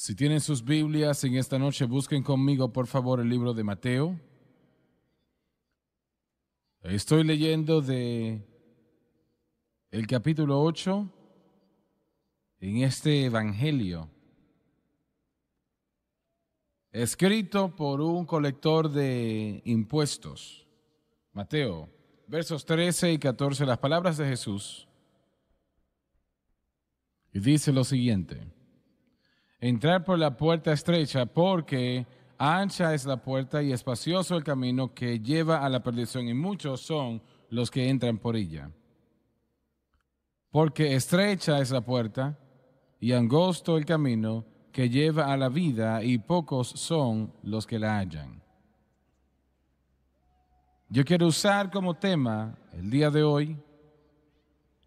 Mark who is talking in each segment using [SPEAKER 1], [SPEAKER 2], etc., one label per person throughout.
[SPEAKER 1] Si tienen sus Biblias en esta noche, busquen conmigo por favor el libro de Mateo. Estoy leyendo de el capítulo 8 en este evangelio escrito por un colector de impuestos. Mateo, versos 13 y 14, las palabras de Jesús. Y dice lo siguiente. Entrar por la puerta estrecha, porque ancha es la puerta y espacioso el camino que lleva a la perdición, y muchos son los que entran por ella. Porque estrecha es la puerta y angosto el camino que lleva a la vida, y pocos son los que la hallan. Yo quiero usar como tema el día de hoy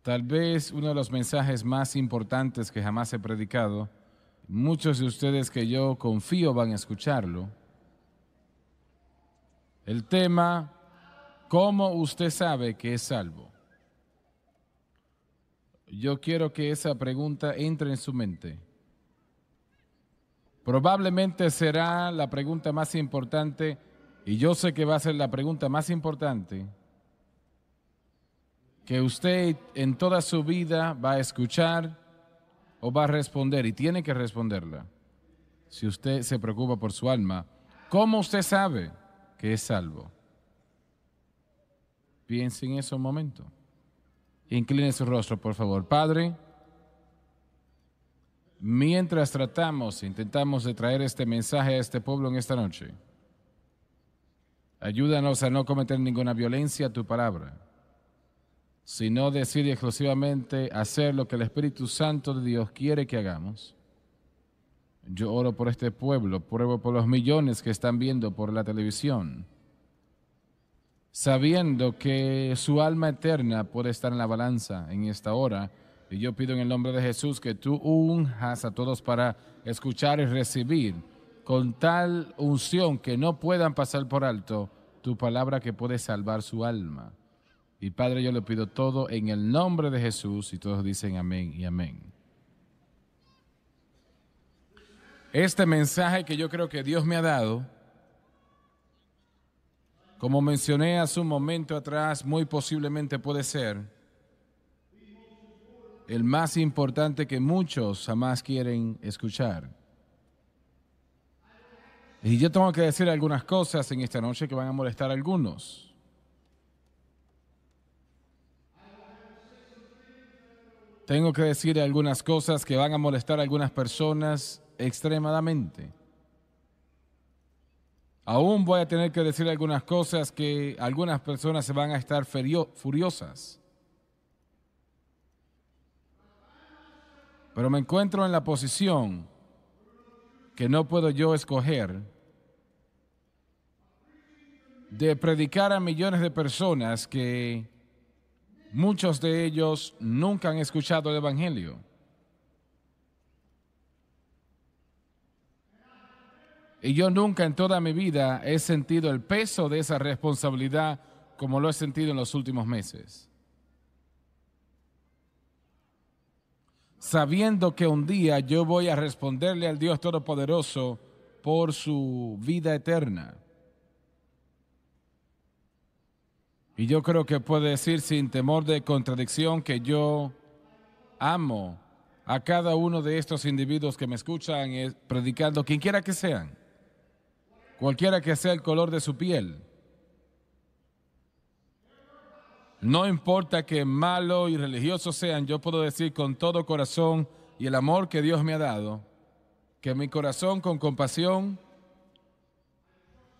[SPEAKER 1] tal vez uno de los mensajes más importantes que jamás he predicado Muchos de ustedes que yo confío van a escucharlo. El tema, ¿cómo usted sabe que es salvo? Yo quiero que esa pregunta entre en su mente. Probablemente será la pregunta más importante, y yo sé que va a ser la pregunta más importante que usted en toda su vida va a escuchar o va a responder y tiene que responderla. Si usted se preocupa por su alma, ¿cómo usted sabe que es salvo? Piense en eso un momento. Incline su rostro, por favor. Padre, mientras tratamos, intentamos de traer este mensaje a este pueblo en esta noche, ayúdanos a no cometer ninguna violencia a tu palabra sino decir exclusivamente hacer lo que el Espíritu Santo de Dios quiere que hagamos. Yo oro por este pueblo, pruebo por los millones que están viendo por la televisión, sabiendo que su alma eterna puede estar en la balanza en esta hora. Y yo pido en el nombre de Jesús que tú unjas a todos para escuchar y recibir con tal unción que no puedan pasar por alto tu palabra que puede salvar su alma. Y Padre, yo le pido todo en el nombre de Jesús y todos dicen amén y amén. Este mensaje que yo creo que Dios me ha dado, como mencioné hace un momento atrás, muy posiblemente puede ser el más importante que muchos jamás quieren escuchar. Y yo tengo que decir algunas cosas en esta noche que van a molestar a algunos. Tengo que decir algunas cosas que van a molestar a algunas personas extremadamente. Aún voy a tener que decir algunas cosas que algunas personas se van a estar furiosas. Pero me encuentro en la posición que no puedo yo escoger de predicar a millones de personas que Muchos de ellos nunca han escuchado el Evangelio. Y yo nunca en toda mi vida he sentido el peso de esa responsabilidad como lo he sentido en los últimos meses. Sabiendo que un día yo voy a responderle al Dios Todopoderoso por su vida eterna. Y yo creo que puede decir sin temor de contradicción que yo amo a cada uno de estos individuos que me escuchan eh, predicando, quien quiera que sean, cualquiera que sea el color de su piel. No importa que malo y religioso sean, yo puedo decir con todo corazón y el amor que Dios me ha dado, que mi corazón con compasión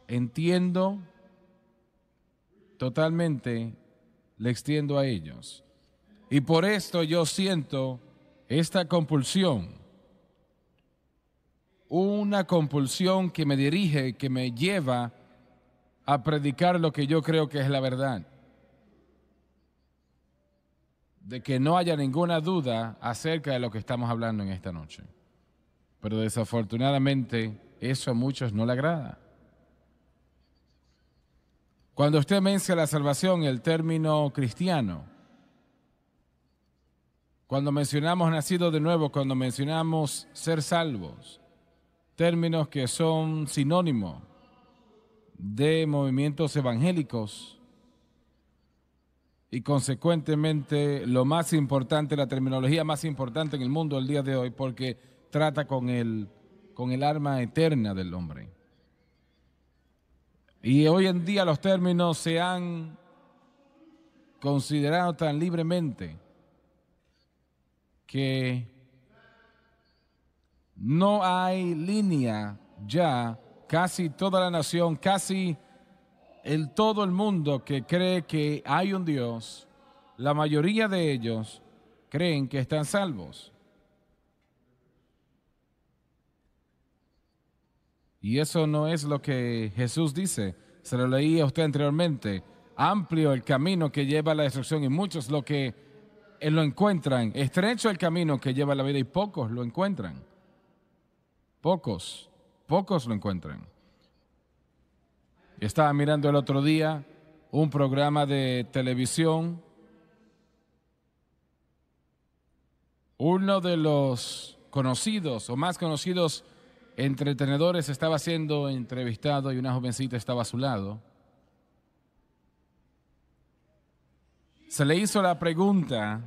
[SPEAKER 1] entiendo totalmente le extiendo a ellos. Y por esto yo siento esta compulsión, una compulsión que me dirige, que me lleva a predicar lo que yo creo que es la verdad. De que no haya ninguna duda acerca de lo que estamos hablando en esta noche. Pero desafortunadamente eso a muchos no le agrada. Cuando usted menciona la salvación, el término cristiano, cuando mencionamos nacido de nuevo, cuando mencionamos ser salvos, términos que son sinónimo de movimientos evangélicos y consecuentemente lo más importante, la terminología más importante en el mundo el día de hoy, porque trata con el, con el arma eterna del hombre. Y hoy en día los términos se han considerado tan libremente que no hay línea ya, casi toda la nación, casi el todo el mundo que cree que hay un Dios, la mayoría de ellos creen que están salvos. Y eso no es lo que Jesús dice. Se lo leí a usted anteriormente. Amplio el camino que lleva a la destrucción y muchos lo que eh, lo encuentran. Estrecho el camino que lleva a la vida y pocos lo encuentran. Pocos, pocos lo encuentran. Estaba mirando el otro día un programa de televisión. Uno de los conocidos o más conocidos entre estaba siendo entrevistado y una jovencita estaba a su lado. Se le hizo la pregunta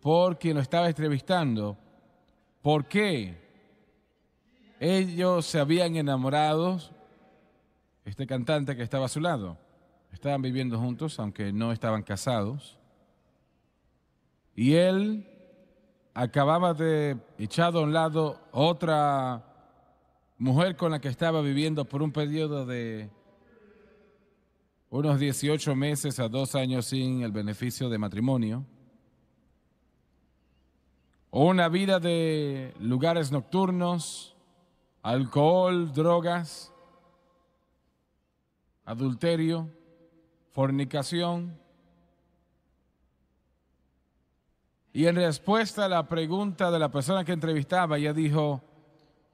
[SPEAKER 1] por quien lo estaba entrevistando, ¿por qué ellos se habían enamorado? Este cantante que estaba a su lado. Estaban viviendo juntos, aunque no estaban casados. Y él acababa de echar a un lado otra mujer con la que estaba viviendo por un periodo de unos 18 meses a dos años sin el beneficio de matrimonio, una vida de lugares nocturnos, alcohol, drogas, adulterio, fornicación, Y en respuesta a la pregunta de la persona que entrevistaba, ella dijo,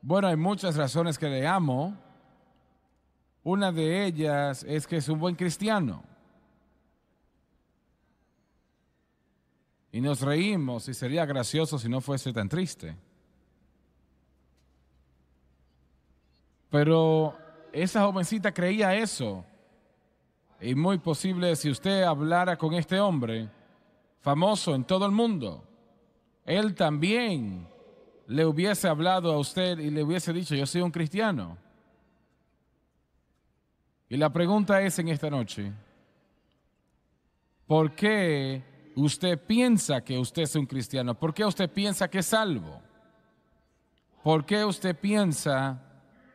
[SPEAKER 1] bueno, hay muchas razones que le amo. Una de ellas es que es un buen cristiano. Y nos reímos y sería gracioso si no fuese tan triste. Pero esa jovencita creía eso. Y muy posible si usted hablara con este hombre, famoso en todo el mundo, él también le hubiese hablado a usted y le hubiese dicho, yo soy un cristiano. Y la pregunta es en esta noche, ¿por qué usted piensa que usted es un cristiano? ¿Por qué usted piensa que es salvo? ¿Por qué usted piensa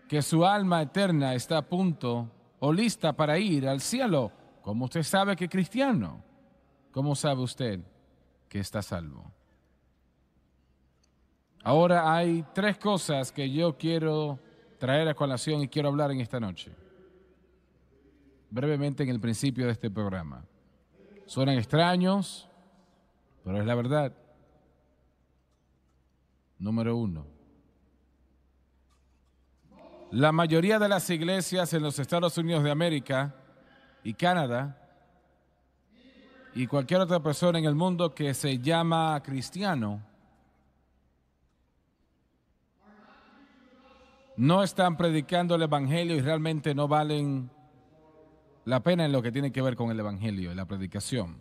[SPEAKER 1] que su alma eterna está a punto o lista para ir al cielo? Como usted sabe que es cristiano? ¿Cómo sabe usted que está salvo? Ahora hay tres cosas que yo quiero traer a colación y quiero hablar en esta noche. Brevemente en el principio de este programa. Suenan extraños, pero es la verdad. Número uno. La mayoría de las iglesias en los Estados Unidos de América y Canadá y cualquier otra persona en el mundo que se llama cristiano no están predicando el Evangelio y realmente no valen la pena en lo que tiene que ver con el Evangelio y la predicación.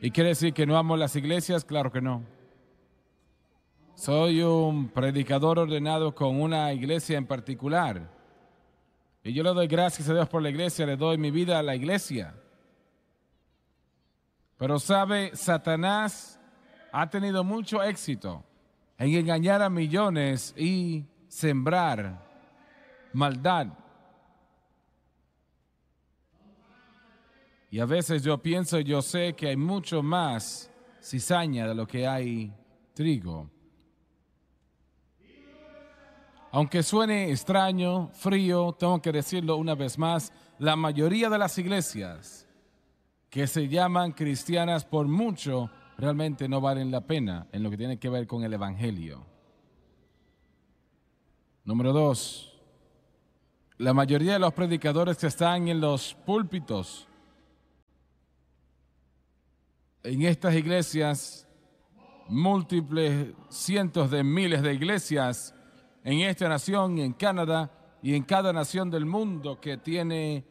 [SPEAKER 1] ¿Y quiere decir que no amo las iglesias? Claro que no. Soy un predicador ordenado con una iglesia en particular. Y yo le doy gracias a Dios por la iglesia, le doy mi vida a la iglesia. Pero sabe, Satanás ha tenido mucho éxito en engañar a millones y sembrar maldad. Y a veces yo pienso, yo sé que hay mucho más cizaña de lo que hay trigo. Aunque suene extraño, frío, tengo que decirlo una vez más, la mayoría de las iglesias que se llaman cristianas por mucho realmente no valen la pena en lo que tiene que ver con el Evangelio. Número dos, la mayoría de los predicadores que están en los púlpitos en estas iglesias, múltiples cientos de miles de iglesias en esta nación y en Canadá y en cada nación del mundo que tiene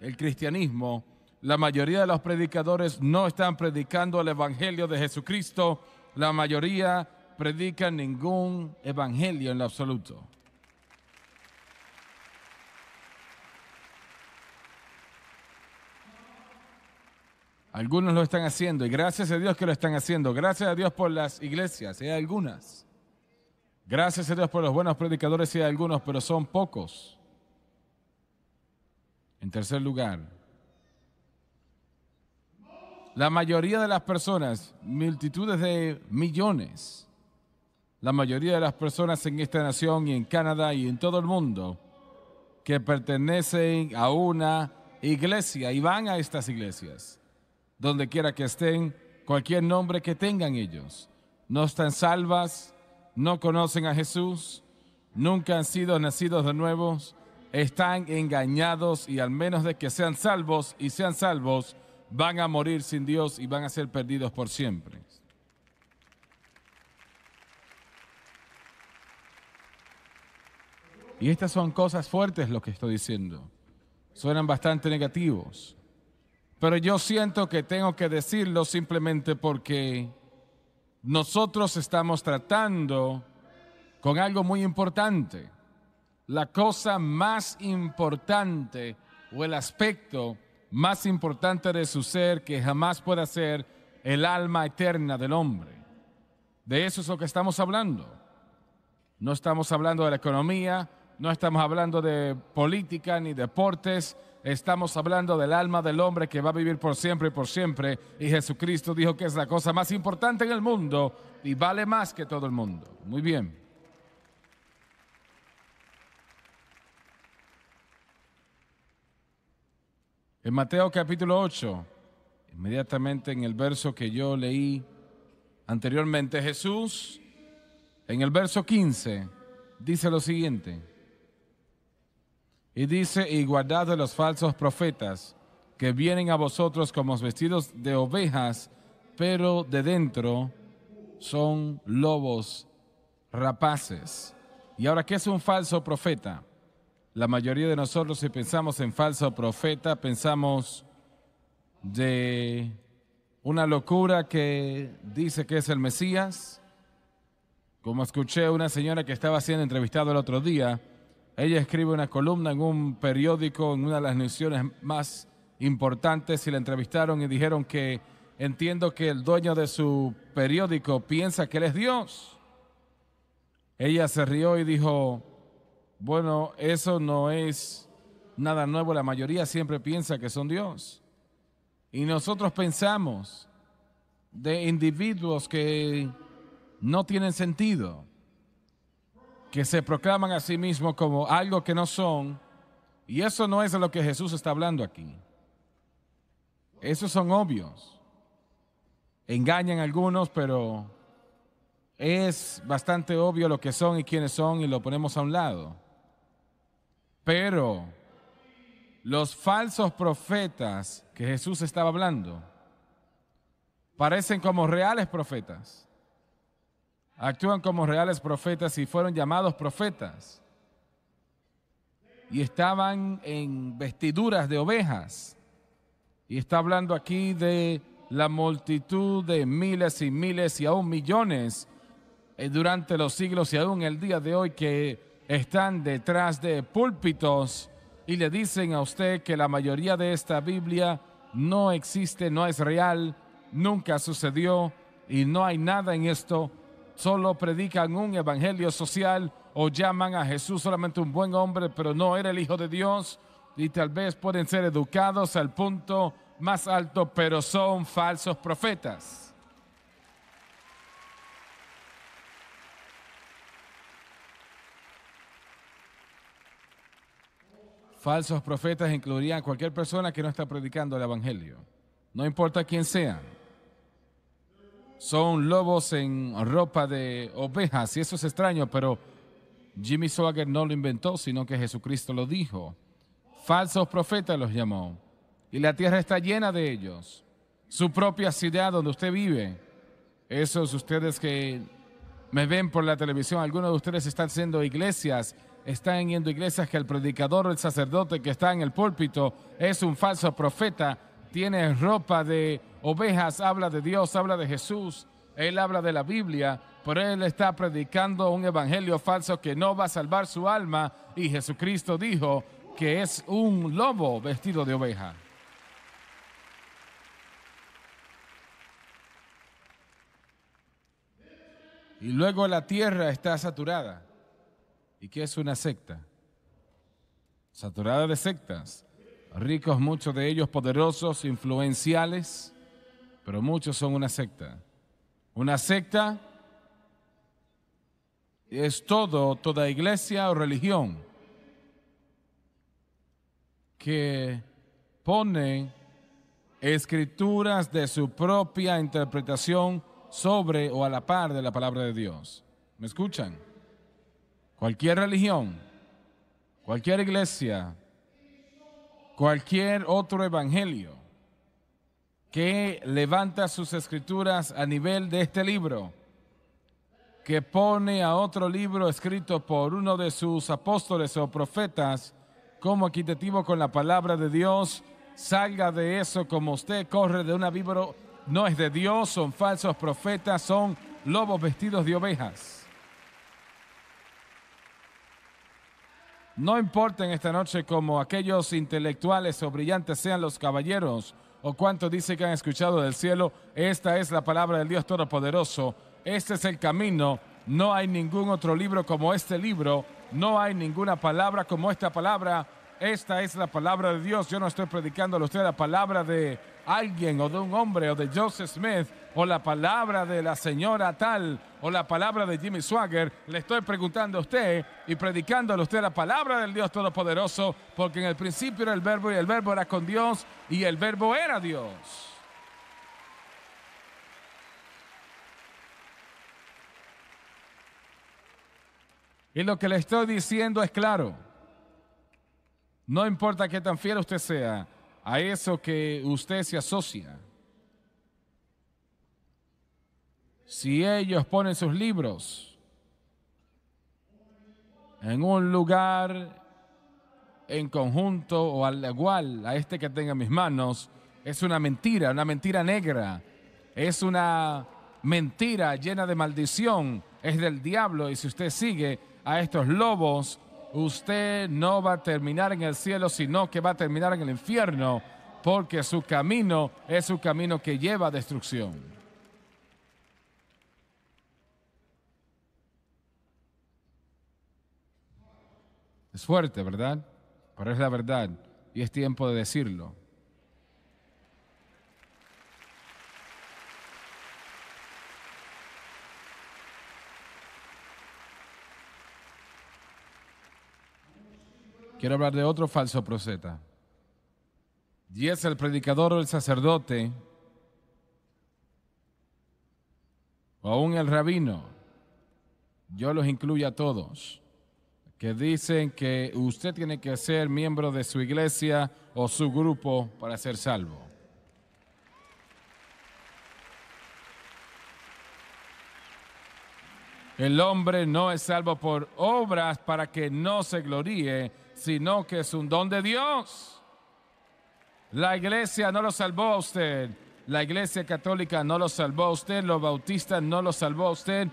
[SPEAKER 1] el cristianismo, la mayoría de los predicadores no están predicando el Evangelio de Jesucristo. La mayoría predican ningún Evangelio en lo absoluto. Algunos lo están haciendo y gracias a Dios que lo están haciendo. Gracias a Dios por las iglesias, hay algunas. Gracias a Dios por los buenos predicadores, hay algunos, pero son pocos. En tercer lugar, la mayoría de las personas, multitudes de millones, la mayoría de las personas en esta nación y en Canadá y en todo el mundo que pertenecen a una iglesia y van a estas iglesias, donde quiera que estén, cualquier nombre que tengan ellos, no están salvas, no conocen a Jesús, nunca han sido nacidos de nuevos, están engañados y al menos de que sean salvos y sean salvos, van a morir sin Dios y van a ser perdidos por siempre. Y estas son cosas fuertes lo que estoy diciendo. Suenan bastante negativos. Pero yo siento que tengo que decirlo simplemente porque nosotros estamos tratando con algo muy importante. La cosa más importante o el aspecto más importante de su ser que jamás pueda ser el alma eterna del hombre. De eso es lo que estamos hablando. No estamos hablando de la economía, no estamos hablando de política ni deportes, estamos hablando del alma del hombre que va a vivir por siempre y por siempre. Y Jesucristo dijo que es la cosa más importante en el mundo y vale más que todo el mundo. Muy bien. En Mateo capítulo 8, inmediatamente en el verso que yo leí anteriormente, Jesús en el verso 15 dice lo siguiente. Y dice, y guardad de los falsos profetas que vienen a vosotros como vestidos de ovejas, pero de dentro son lobos rapaces. ¿Y ahora qué es un falso profeta? La mayoría de nosotros, si pensamos en falso profeta, pensamos de una locura que dice que es el Mesías. Como escuché una señora que estaba siendo entrevistada el otro día, ella escribe una columna en un periódico, en una de las naciones más importantes, y la entrevistaron y dijeron que entiendo que el dueño de su periódico piensa que él es Dios. Ella se rió y dijo, bueno, eso no es nada nuevo. La mayoría siempre piensa que son Dios. Y nosotros pensamos de individuos que no tienen sentido, que se proclaman a sí mismos como algo que no son. Y eso no es de lo que Jesús está hablando aquí. Esos son obvios. Engañan a algunos, pero es bastante obvio lo que son y quiénes son y lo ponemos a un lado. Pero los falsos profetas que Jesús estaba hablando parecen como reales profetas. Actúan como reales profetas y fueron llamados profetas. Y estaban en vestiduras de ovejas. Y está hablando aquí de la multitud de miles y miles y aún millones eh, durante los siglos y aún el día de hoy que están detrás de púlpitos y le dicen a usted que la mayoría de esta Biblia no existe, no es real, nunca sucedió y no hay nada en esto, solo predican un evangelio social o llaman a Jesús solamente un buen hombre, pero no era el Hijo de Dios y tal vez pueden ser educados al punto más alto, pero son falsos profetas. Falsos profetas incluirían a cualquier persona que no está predicando el Evangelio. No importa quién sea. Son lobos en ropa de ovejas y eso es extraño, pero Jimmy Swagger no lo inventó, sino que Jesucristo lo dijo. Falsos profetas los llamó. Y la tierra está llena de ellos. Su propia ciudad donde usted vive. Esos ustedes que me ven por la televisión, algunos de ustedes están siendo iglesias están yendo iglesias que el predicador el sacerdote que está en el púlpito es un falso profeta, tiene ropa de ovejas, habla de Dios, habla de Jesús, él habla de la Biblia, pero él está predicando un evangelio falso que no va a salvar su alma y Jesucristo dijo que es un lobo vestido de oveja. Y luego la tierra está saturada. ¿Y qué es una secta? Saturada de sectas, ricos muchos de ellos poderosos, influenciales, pero muchos son una secta. Una secta es todo, toda iglesia o religión que pone escrituras de su propia interpretación sobre o a la par de la palabra de Dios. ¿Me escuchan? cualquier religión, cualquier iglesia, cualquier otro evangelio que levanta sus escrituras a nivel de este libro, que pone a otro libro escrito por uno de sus apóstoles o profetas como equitativo con la palabra de Dios, salga de eso como usted corre de una víbora, no es de Dios, son falsos profetas, son lobos vestidos de ovejas. No importa en esta noche como aquellos intelectuales o brillantes sean los caballeros o cuánto dice que han escuchado del cielo, esta es la palabra del Dios Todopoderoso, este es el camino, no hay ningún otro libro como este libro, no hay ninguna palabra como esta palabra, esta es la palabra de Dios, yo no estoy predicando a usted la palabra de alguien o de un hombre o de Joseph Smith o la palabra de la señora tal o la palabra de Jimmy Swagger, le estoy preguntando a usted y predicándole a usted la palabra del Dios Todopoderoso, porque en el principio era el verbo y el verbo era con Dios y el verbo era Dios. Y lo que le estoy diciendo es claro. No importa qué tan fiel usted sea, a eso que usted se asocia. Si ellos ponen sus libros en un lugar en conjunto o al igual a este que tenga en mis manos, es una mentira, una mentira negra, es una mentira llena de maldición, es del diablo y si usted sigue a estos lobos, usted no va a terminar en el cielo, sino que va a terminar en el infierno, porque su camino es un camino que lleva a destrucción. Es fuerte, ¿verdad? Pero es la verdad y es tiempo de decirlo. Quiero hablar de otro falso profeta. Y es el predicador o el sacerdote, o aún el rabino, yo los incluyo a todos, que dicen que usted tiene que ser miembro de su iglesia o su grupo para ser salvo. El hombre no es salvo por obras para que no se gloríe, sino que es un don de Dios. La iglesia no lo salvó a usted. La iglesia católica no lo salvó a usted. Los bautistas no lo salvó a usted.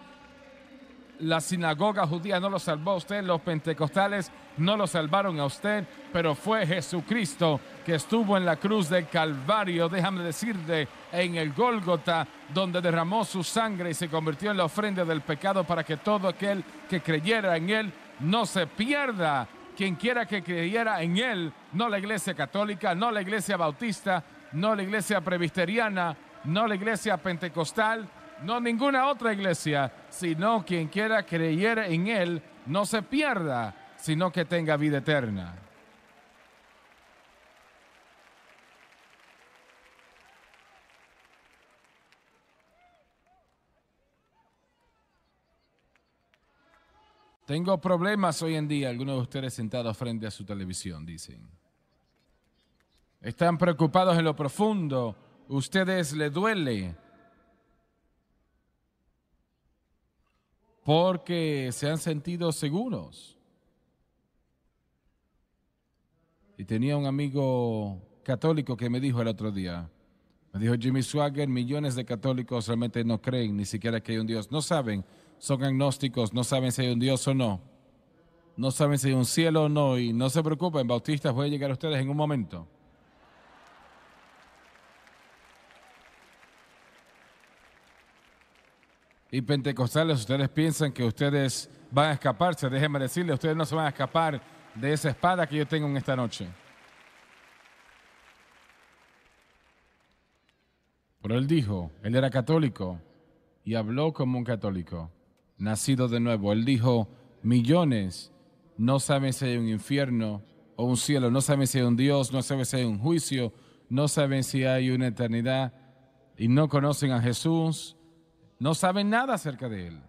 [SPEAKER 1] La sinagoga judía no lo salvó a usted. Los pentecostales no lo salvaron a usted. Pero fue Jesucristo que estuvo en la cruz del Calvario, déjame decirte, en el Gólgota, donde derramó su sangre y se convirtió en la ofrenda del pecado para que todo aquel que creyera en él no se pierda, quien quiera que creyera en él, no la iglesia católica, no la iglesia bautista, no la iglesia presbiteriana, no la iglesia pentecostal, no ninguna otra iglesia, sino quien quiera creyera en él, no se pierda, sino que tenga vida eterna. Tengo problemas hoy en día, algunos de ustedes sentados frente a su televisión, dicen. Están preocupados en lo profundo, ustedes les duele. Porque se han sentido seguros. Y tenía un amigo católico que me dijo el otro día, me dijo Jimmy Swagger, millones de católicos realmente no creen ni siquiera que hay un Dios, no saben son agnósticos, no saben si hay un Dios o no, no saben si hay un cielo o no, y no se preocupen, bautistas, voy a llegar a ustedes en un momento. Y pentecostales, ustedes piensan que ustedes van a escaparse, déjenme decirles, ustedes no se van a escapar de esa espada que yo tengo en esta noche. Pero él dijo, él era católico y habló como un católico nacido de nuevo. Él dijo, millones, no saben si hay un infierno o un cielo, no saben si hay un Dios, no saben si hay un juicio, no saben si hay una eternidad y no conocen a Jesús, no saben nada acerca de Él.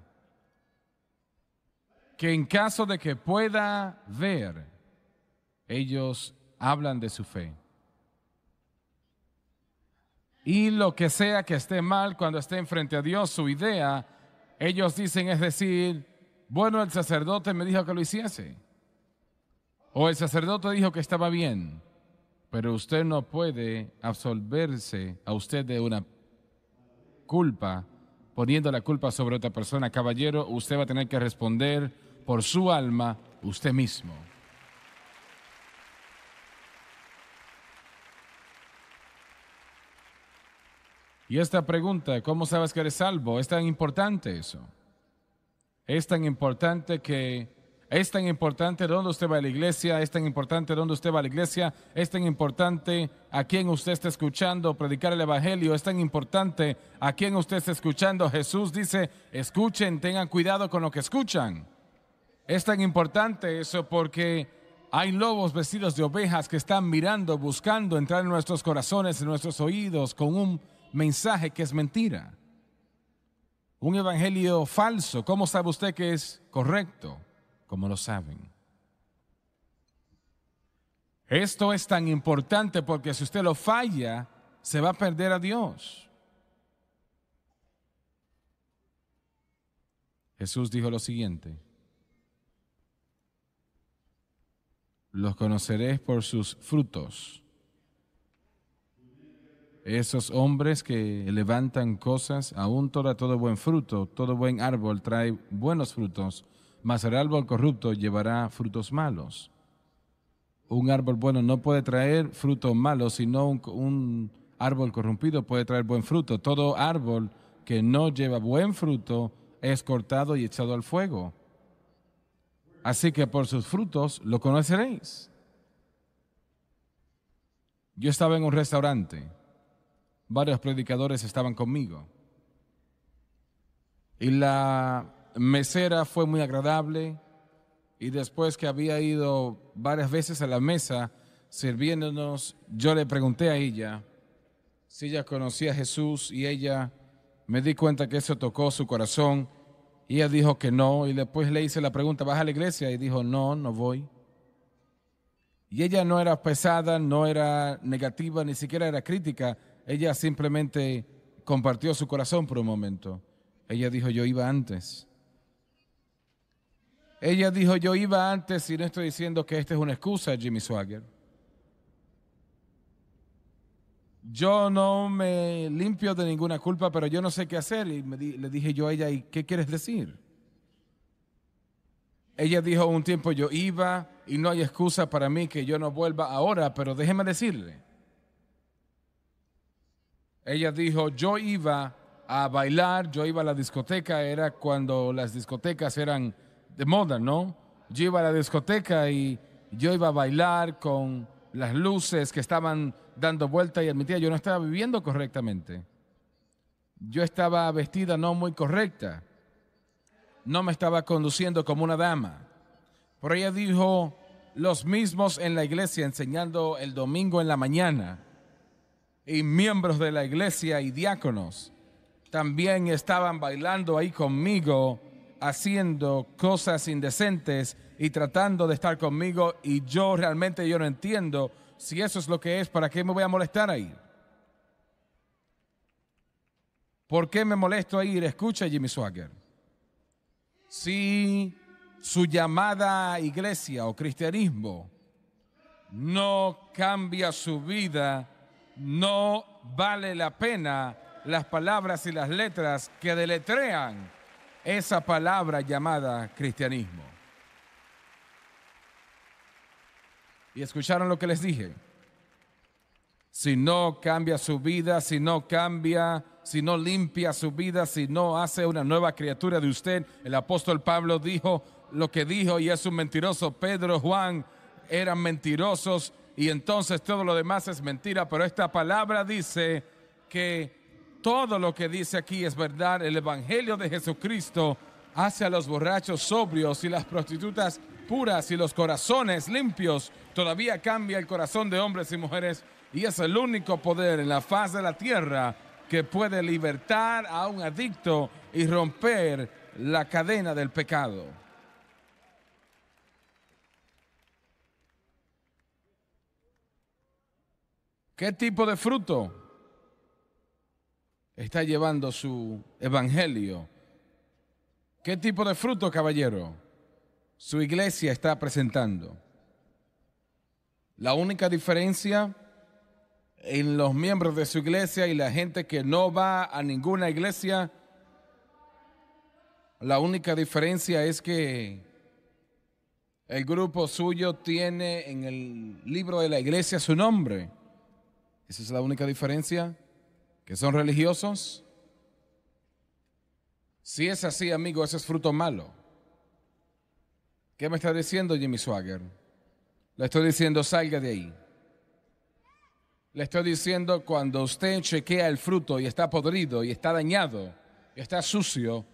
[SPEAKER 1] Que en caso de que pueda ver, ellos hablan de su fe. Y lo que sea que esté mal cuando esté frente a Dios, su idea ellos dicen, es decir, bueno, el sacerdote me dijo que lo hiciese. O el sacerdote dijo que estaba bien. Pero usted no puede absolverse a usted de una culpa poniendo la culpa sobre otra persona. Caballero, usted va a tener que responder por su alma usted mismo. Y esta pregunta, ¿cómo sabes que eres salvo? Es tan importante eso. Es tan importante que es tan importante dónde usted va a la iglesia, es tan importante dónde usted va a la iglesia, es tan importante a quién usted está escuchando predicar el Evangelio, es tan importante a quién usted está escuchando. Jesús dice, escuchen, tengan cuidado con lo que escuchan. Es tan importante eso porque hay lobos vestidos de ovejas que están mirando, buscando entrar en nuestros corazones, en nuestros oídos, con un mensaje que es mentira. Un evangelio falso, ¿cómo sabe usted que es correcto? Como lo saben. Esto es tan importante porque si usted lo falla, se va a perder a Dios. Jesús dijo lo siguiente, los conoceréis por sus frutos esos hombres que levantan cosas, aún toda todo buen fruto, todo buen árbol trae buenos frutos, mas el árbol corrupto llevará frutos malos. Un árbol bueno no puede traer frutos malos, sino un árbol corrompido puede traer buen fruto. Todo árbol que no lleva buen fruto es cortado y echado al fuego. Así que por sus frutos lo conoceréis. Yo estaba en un restaurante varios predicadores estaban conmigo. Y la mesera fue muy agradable y después que había ido varias veces a la mesa sirviéndonos, yo le pregunté a ella si ella conocía a Jesús y ella me di cuenta que eso tocó su corazón y ella dijo que no y después le hice la pregunta, ¿vas a la iglesia? Y dijo, no, no voy. Y ella no era pesada, no era negativa, ni siquiera era crítica, ella simplemente compartió su corazón por un momento. Ella dijo, yo iba antes. Ella dijo, yo iba antes y no estoy diciendo que esta es una excusa, Jimmy Swagger. Yo no me limpio de ninguna culpa, pero yo no sé qué hacer. Y le dije yo a ella, ¿y qué quieres decir? Ella dijo un tiempo, yo iba y no hay excusa para mí que yo no vuelva ahora, pero déjeme decirle. Ella dijo, yo iba a bailar, yo iba a la discoteca, era cuando las discotecas eran de moda, ¿no? Yo iba a la discoteca y yo iba a bailar con las luces que estaban dando vuelta y admitía, yo no estaba viviendo correctamente. Yo estaba vestida no muy correcta. No me estaba conduciendo como una dama. Pero ella dijo, los mismos en la iglesia enseñando el domingo en la mañana y miembros de la iglesia y diáconos también estaban bailando ahí conmigo, haciendo cosas indecentes y tratando de estar conmigo y yo realmente yo no entiendo si eso es lo que es, ¿para qué me voy a molestar ahí? ¿Por qué me molesto ir Escucha Jimmy Swagger. Si su llamada a iglesia o cristianismo no cambia su vida, no vale la pena las palabras y las letras que deletrean esa palabra llamada cristianismo. Y escucharon lo que les dije. Si no cambia su vida, si no cambia, si no limpia su vida, si no hace una nueva criatura de usted, el apóstol Pablo dijo lo que dijo y es un mentiroso. Pedro, Juan eran mentirosos y entonces todo lo demás es mentira, pero esta palabra dice que todo lo que dice aquí es verdad. El Evangelio de Jesucristo hace a los borrachos sobrios y las prostitutas puras y los corazones limpios. Todavía cambia el corazón de hombres y mujeres y es el único poder en la faz de la tierra que puede libertar a un adicto y romper la cadena del pecado. ¿Qué tipo de fruto está llevando su evangelio? ¿Qué tipo de fruto, caballero, su iglesia está presentando? La única diferencia en los miembros de su iglesia y la gente que no va a ninguna iglesia, la única diferencia es que el grupo suyo tiene en el libro de la iglesia su nombre. Esa es la única diferencia, que son religiosos. Si es así, amigo, ese es fruto malo. ¿Qué me está diciendo Jimmy Swagger? Le estoy diciendo, salga de ahí. Le estoy diciendo, cuando usted chequea el fruto y está podrido y está dañado y está sucio,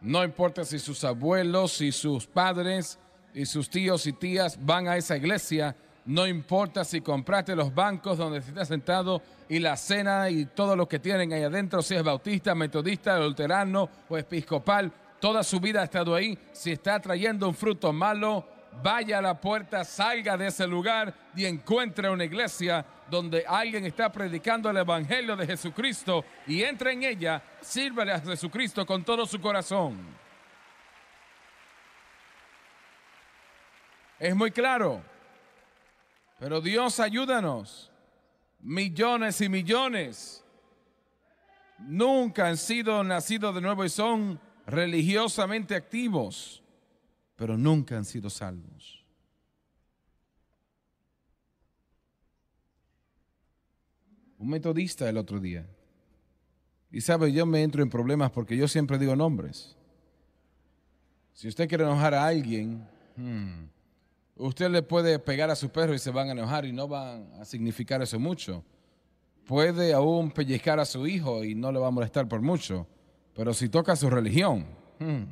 [SPEAKER 1] no importa si sus abuelos, y sus padres y sus tíos y tías van a esa iglesia, no importa si compraste los bancos donde está sentado y la cena y todo lo que tienen ahí adentro, si es bautista, metodista, luterano o episcopal, toda su vida ha estado ahí. Si está trayendo un fruto malo, vaya a la puerta, salga de ese lugar y encuentre una iglesia donde alguien está predicando el Evangelio de Jesucristo y entre en ella, sírvale a Jesucristo con todo su corazón. Es muy claro. Pero Dios ayúdanos. Millones y millones nunca han sido nacidos de nuevo y son religiosamente activos, pero nunca han sido salvos. Un metodista el otro día. Y sabe, yo me entro en problemas porque yo siempre digo nombres. Si usted quiere enojar a alguien, hmm, Usted le puede pegar a su perro y se van a enojar y no van a significar eso mucho. Puede aún pellizcar a su hijo y no le va a molestar por mucho. Pero si toca su religión, hmm.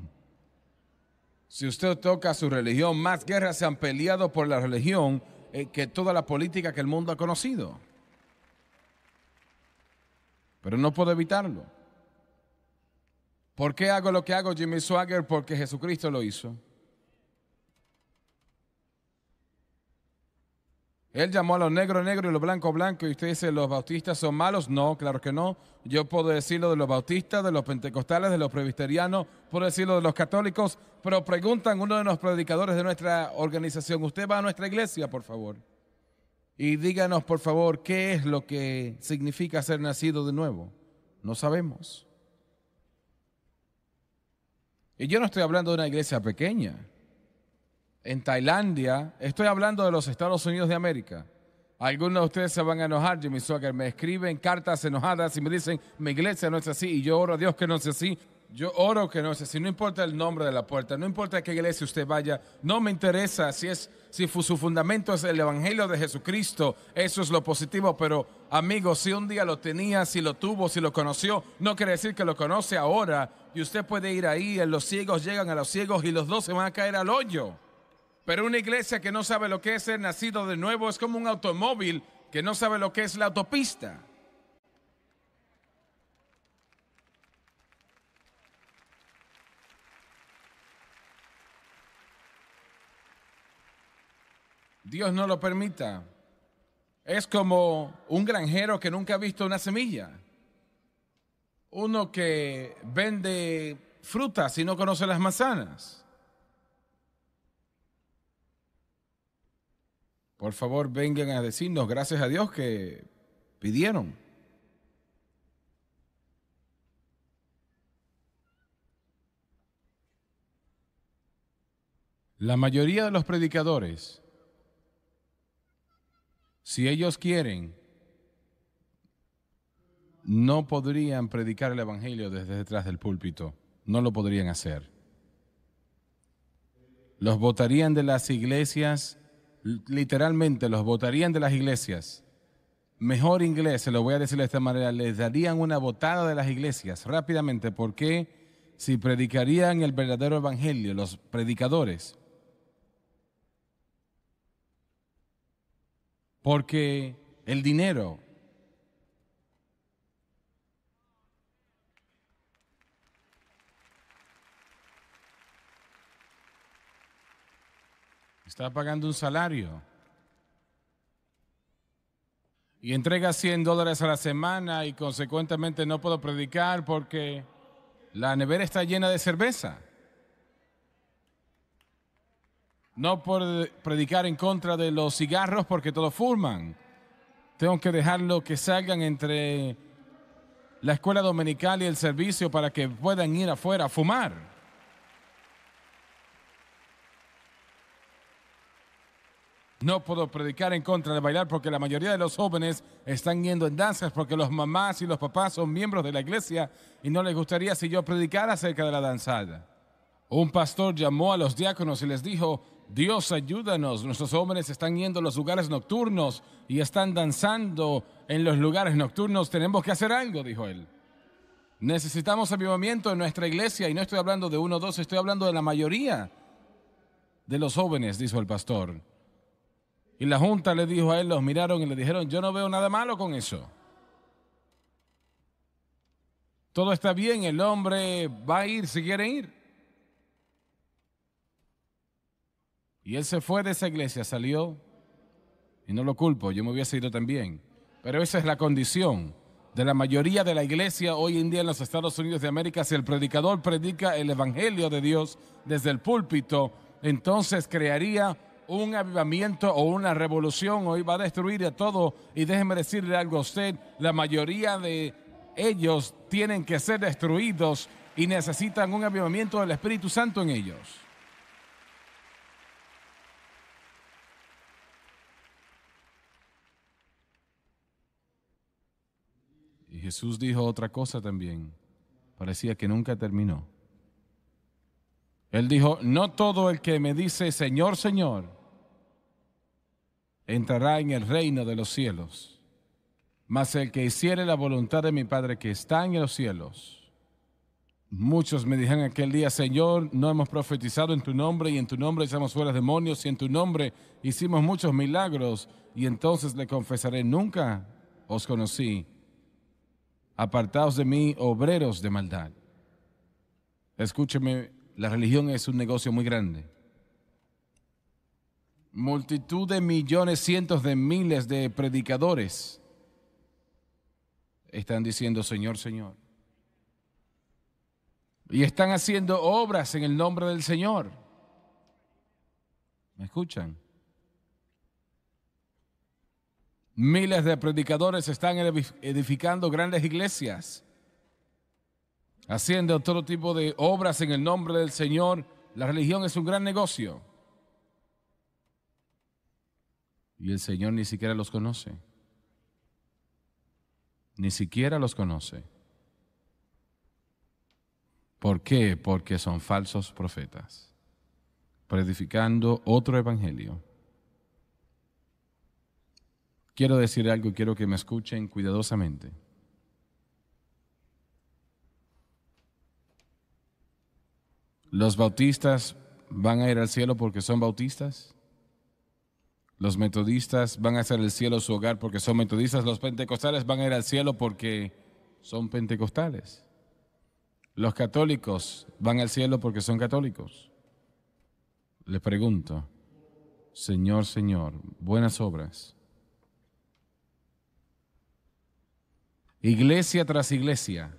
[SPEAKER 1] si usted toca su religión, más guerras se han peleado por la religión eh, que toda la política que el mundo ha conocido. Pero no puedo evitarlo. ¿Por qué hago lo que hago Jimmy Swagger? Porque Jesucristo lo hizo. Él llamó a los negros negros y los blancos blancos y usted dice, ¿los bautistas son malos? No, claro que no. Yo puedo decirlo de los bautistas, de los pentecostales, de los presbiterianos, puedo decirlo de los católicos, pero preguntan uno de los predicadores de nuestra organización, usted va a nuestra iglesia, por favor, y díganos, por favor, qué es lo que significa ser nacido de nuevo. No sabemos. Y yo no estoy hablando de una iglesia pequeña en Tailandia, estoy hablando de los Estados Unidos de América. Algunos de ustedes se van a enojar, Jimmy me escriben cartas enojadas y me dicen, mi iglesia no es así y yo oro a Dios que no es así. Yo oro que no es así, no importa el nombre de la puerta, no importa a qué iglesia usted vaya, no me interesa si es si su fundamento es el evangelio de Jesucristo, eso es lo positivo, pero amigos, si un día lo tenía, si lo tuvo, si lo conoció, no quiere decir que lo conoce ahora y usted puede ir ahí, los ciegos llegan a los ciegos y los dos se van a caer al hoyo. Pero una iglesia que no sabe lo que es ser nacido de nuevo es como un automóvil que no sabe lo que es la autopista. Dios no lo permita. Es como un granjero que nunca ha visto una semilla. Uno que vende frutas y no conoce las manzanas. Por favor, vengan a decirnos gracias a Dios que pidieron. La mayoría de los predicadores, si ellos quieren, no podrían predicar el Evangelio desde detrás del púlpito. No lo podrían hacer. Los votarían de las iglesias literalmente los votarían de las iglesias. Mejor inglés, se lo voy a decir de esta manera, les darían una botada de las iglesias rápidamente, porque si predicarían el verdadero evangelio, los predicadores, porque el dinero, está pagando un salario y entrega 100 dólares a la semana y consecuentemente no puedo predicar porque la nevera está llena de cerveza. No puedo predicar en contra de los cigarros porque todos fuman. Tengo que dejarlo que salgan entre la escuela dominical y el servicio para que puedan ir afuera a fumar. No puedo predicar en contra de bailar porque la mayoría de los jóvenes están yendo en danzas porque los mamás y los papás son miembros de la iglesia y no les gustaría si yo predicara acerca de la danzada. Un pastor llamó a los diáconos y les dijo, Dios ayúdanos, nuestros jóvenes están yendo a los lugares nocturnos y están danzando en los lugares nocturnos, tenemos que hacer algo, dijo él. Necesitamos avivamiento en nuestra iglesia y no estoy hablando de uno o dos, estoy hablando de la mayoría de los jóvenes, dijo el pastor. Y la Junta le dijo a él, los miraron y le dijeron, yo no veo nada malo con eso. Todo está bien, el hombre va a ir si quiere ir. Y él se fue de esa iglesia, salió, y no lo culpo, yo me hubiese ido también. Pero esa es la condición de la mayoría de la iglesia hoy en día en los Estados Unidos de América. Si el predicador predica el Evangelio de Dios desde el púlpito, entonces crearía un avivamiento o una revolución hoy va a destruir a todo. Y déjeme decirle algo a usted, la mayoría de ellos tienen que ser destruidos y necesitan un avivamiento del Espíritu Santo en ellos. Y Jesús dijo otra cosa también. Parecía que nunca terminó. Él dijo, no todo el que me dice Señor, Señor, entrará en el reino de los cielos, mas el que hiciere la voluntad de mi Padre que está en los cielos. Muchos me dijeron aquel día, Señor, no hemos profetizado en tu nombre y en tu nombre echamos fuera demonios y en tu nombre hicimos muchos milagros y entonces le confesaré, nunca os conocí. Apartaos de mí, obreros de maldad. Escúcheme la religión es un negocio muy grande. Multitud de millones, cientos de miles de predicadores están diciendo, Señor, Señor. Y están haciendo obras en el nombre del Señor. ¿Me escuchan? Miles de predicadores están edificando grandes iglesias haciendo todo tipo de obras en el nombre del Señor, la religión es un gran negocio. Y el Señor ni siquiera los conoce. Ni siquiera los conoce. ¿Por qué? Porque son falsos profetas, predificando otro evangelio. Quiero decir algo, quiero que me escuchen cuidadosamente. ¿Los bautistas van a ir al cielo porque son bautistas? ¿Los metodistas van a hacer el cielo su hogar porque son metodistas? ¿Los pentecostales van a ir al cielo porque son pentecostales? ¿Los católicos van al cielo porque son católicos? Le pregunto, Señor, Señor, buenas obras. Iglesia tras iglesia,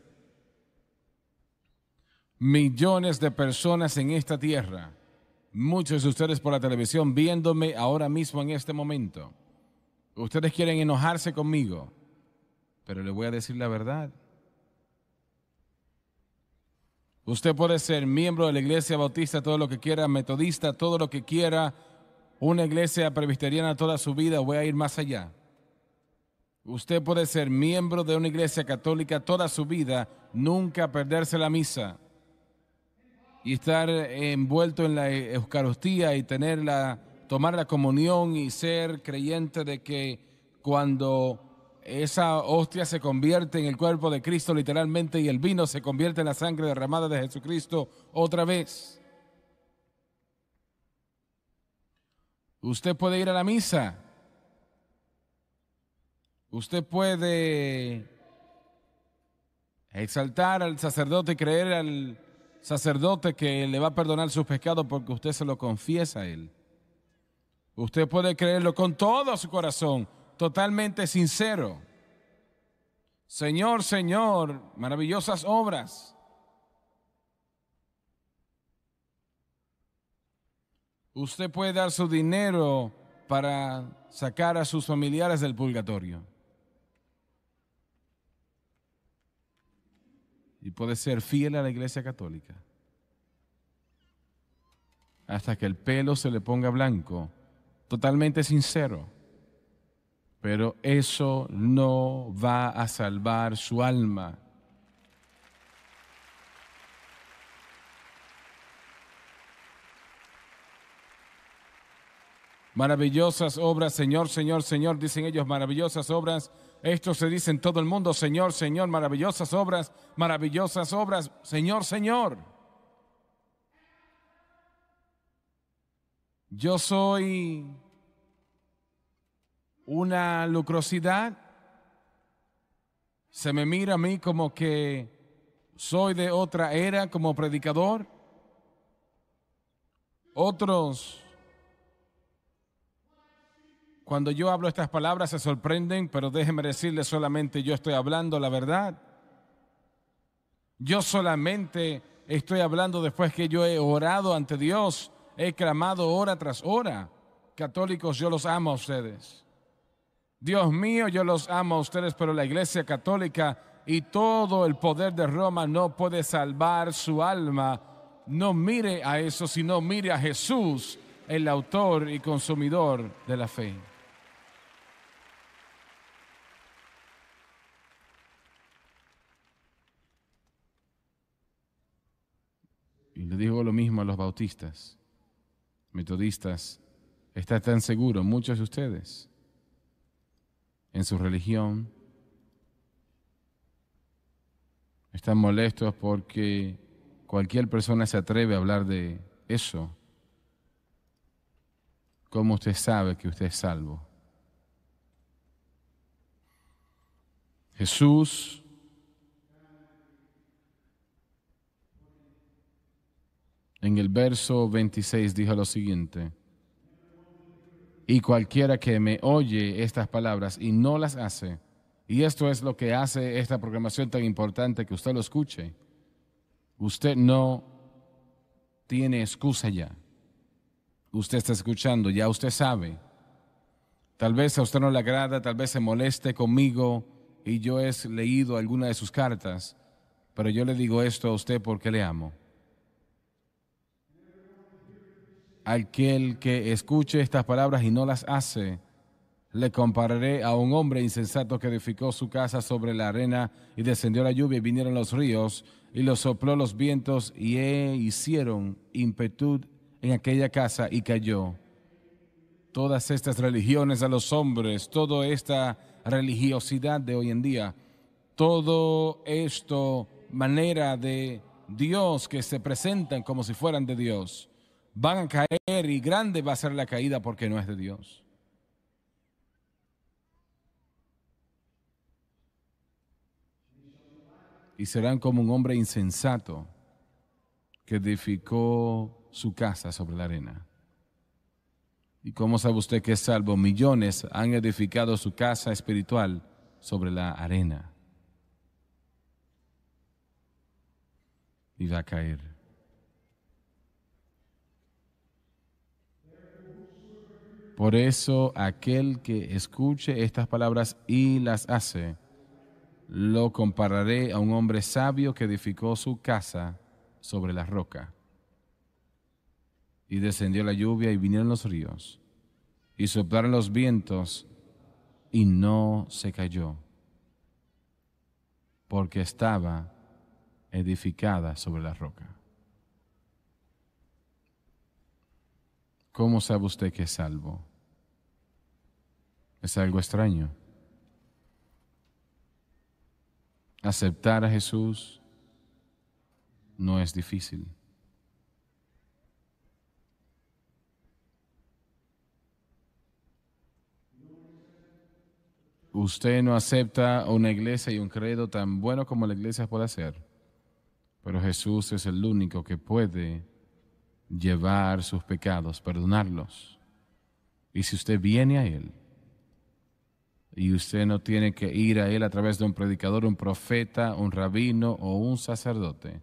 [SPEAKER 1] millones de personas en esta tierra, muchos de ustedes por la televisión viéndome ahora mismo en este momento. Ustedes quieren enojarse conmigo, pero le voy a decir la verdad. Usted puede ser miembro de la iglesia bautista, todo lo que quiera, metodista, todo lo que quiera, una iglesia presbiteriana toda su vida, voy a ir más allá. Usted puede ser miembro de una iglesia católica toda su vida, nunca perderse la misa y estar envuelto en la Eucaristía y tenerla, tomar la comunión y ser creyente de que cuando esa hostia se convierte en el cuerpo de Cristo literalmente y el vino se convierte en la sangre derramada de Jesucristo otra vez. Usted puede ir a la misa. Usted puede exaltar al sacerdote, y creer al sacerdote que le va a perdonar sus pecados porque usted se lo confiesa a él. Usted puede creerlo con todo su corazón, totalmente sincero. Señor, Señor, maravillosas obras. Usted puede dar su dinero para sacar a sus familiares del purgatorio. y puede ser fiel a la Iglesia Católica hasta que el pelo se le ponga blanco, totalmente sincero. Pero eso no va a salvar su alma. Maravillosas obras, Señor, Señor, Señor, dicen ellos, maravillosas obras. Esto se dice en todo el mundo, Señor, Señor, maravillosas obras, maravillosas obras, Señor, Señor. Yo soy una lucrosidad. Se me mira a mí como que soy de otra era como predicador. Otros cuando yo hablo estas palabras se sorprenden, pero déjenme decirles solamente yo estoy hablando la verdad. Yo solamente estoy hablando después que yo he orado ante Dios, he clamado hora tras hora. Católicos, yo los amo a ustedes. Dios mío, yo los amo a ustedes, pero la Iglesia Católica y todo el poder de Roma no puede salvar su alma. No mire a eso, sino mire a Jesús, el autor y consumidor de la fe. y le digo lo mismo a los bautistas, metodistas, está tan seguro, muchos de ustedes, en su religión, están molestos porque cualquier persona se atreve a hablar de eso. ¿Cómo usted sabe que usted es salvo? Jesús En el verso 26 dijo lo siguiente, y cualquiera que me oye estas palabras y no las hace, y esto es lo que hace esta programación tan importante que usted lo escuche, usted no tiene excusa ya. Usted está escuchando, ya usted sabe. Tal vez a usted no le agrada, tal vez se moleste conmigo y yo he leído alguna de sus cartas, pero yo le digo esto a usted porque le amo. Aquel que escuche estas palabras y no las hace, le compararé a un hombre insensato que edificó su casa sobre la arena y descendió la lluvia y vinieron los ríos y los sopló los vientos y e hicieron impetud en aquella casa y cayó. Todas estas religiones a los hombres, toda esta religiosidad de hoy en día, todo esto manera de Dios que se presentan como si fueran de Dios van a caer y grande va a ser la caída porque no es de Dios. Y serán como un hombre insensato que edificó su casa sobre la arena. ¿Y cómo sabe usted que es salvo? Millones han edificado su casa espiritual sobre la arena. Y va a caer. Por eso aquel que escuche estas palabras y las hace, lo compararé a un hombre sabio que edificó su casa sobre la roca. Y descendió la lluvia y vinieron los ríos, y soplaron los vientos, y no se cayó, porque estaba edificada sobre la roca. ¿Cómo sabe usted que es salvo? Es algo extraño. Aceptar a Jesús no es difícil. Usted no acepta una iglesia y un credo tan bueno como la iglesia puede hacer, pero Jesús es el único que puede llevar sus pecados, perdonarlos. Y si usted viene a Él, y usted no tiene que ir a Él a través de un predicador, un profeta, un rabino o un sacerdote,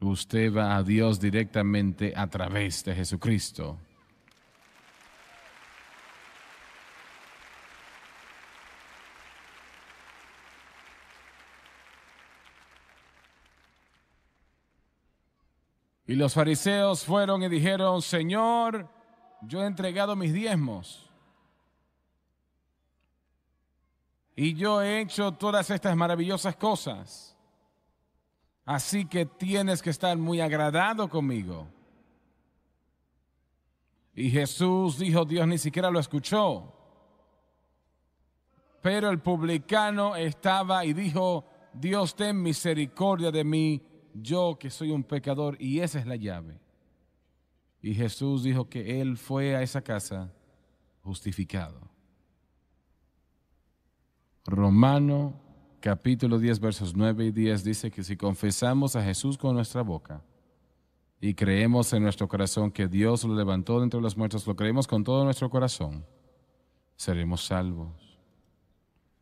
[SPEAKER 1] usted va a Dios directamente a través de Jesucristo. Y los fariseos fueron y dijeron, Señor, yo he entregado mis diezmos. Y yo he hecho todas estas maravillosas cosas. Así que tienes que estar muy agradado conmigo. Y Jesús dijo, Dios ni siquiera lo escuchó. Pero el publicano estaba y dijo, Dios ten misericordia de mí, yo que soy un pecador y esa es la llave. Y Jesús dijo que él fue a esa casa justificado. Romano capítulo 10 versos 9 y 10 dice que si confesamos a Jesús con nuestra boca y creemos en nuestro corazón que Dios lo levantó de entre los muertos, lo creemos con todo nuestro corazón, seremos salvos.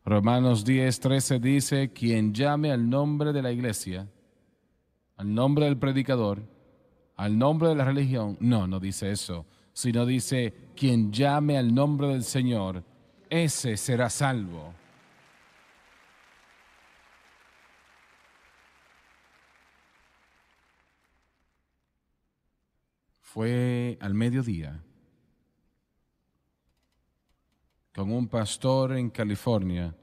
[SPEAKER 1] Romanos 10, 13 dice, quien llame al nombre de la iglesia al nombre del predicador, al nombre de la religión. No, no dice eso, sino dice, quien llame al nombre del Señor, ese será salvo. Fue al mediodía con un pastor en California,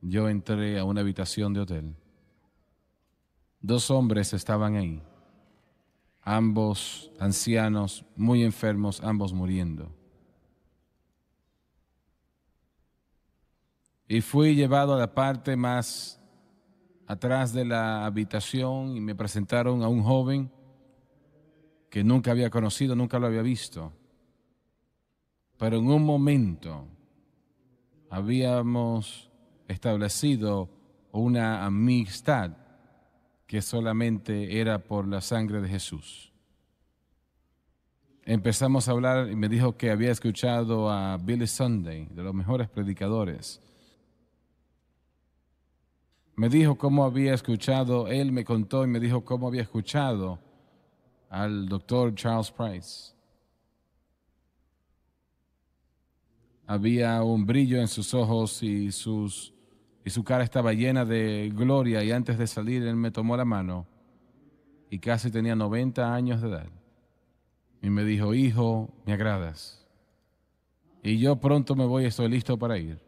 [SPEAKER 1] yo entré a una habitación de hotel Dos hombres estaban ahí, ambos ancianos, muy enfermos, ambos muriendo. Y fui llevado a la parte más atrás de la habitación y me presentaron a un joven que nunca había conocido, nunca lo había visto. Pero en un momento habíamos establecido una amistad que solamente era por la sangre de Jesús. Empezamos a hablar y me dijo que había escuchado a Billy Sunday, de los mejores predicadores. Me dijo cómo había escuchado, él me contó y me dijo cómo había escuchado al doctor Charles Price. Había un brillo en sus ojos y sus y su cara estaba llena de gloria y antes de salir él me tomó la mano y casi tenía 90 años de edad. Y me dijo, hijo, me agradas. Y yo pronto me voy, estoy listo para ir.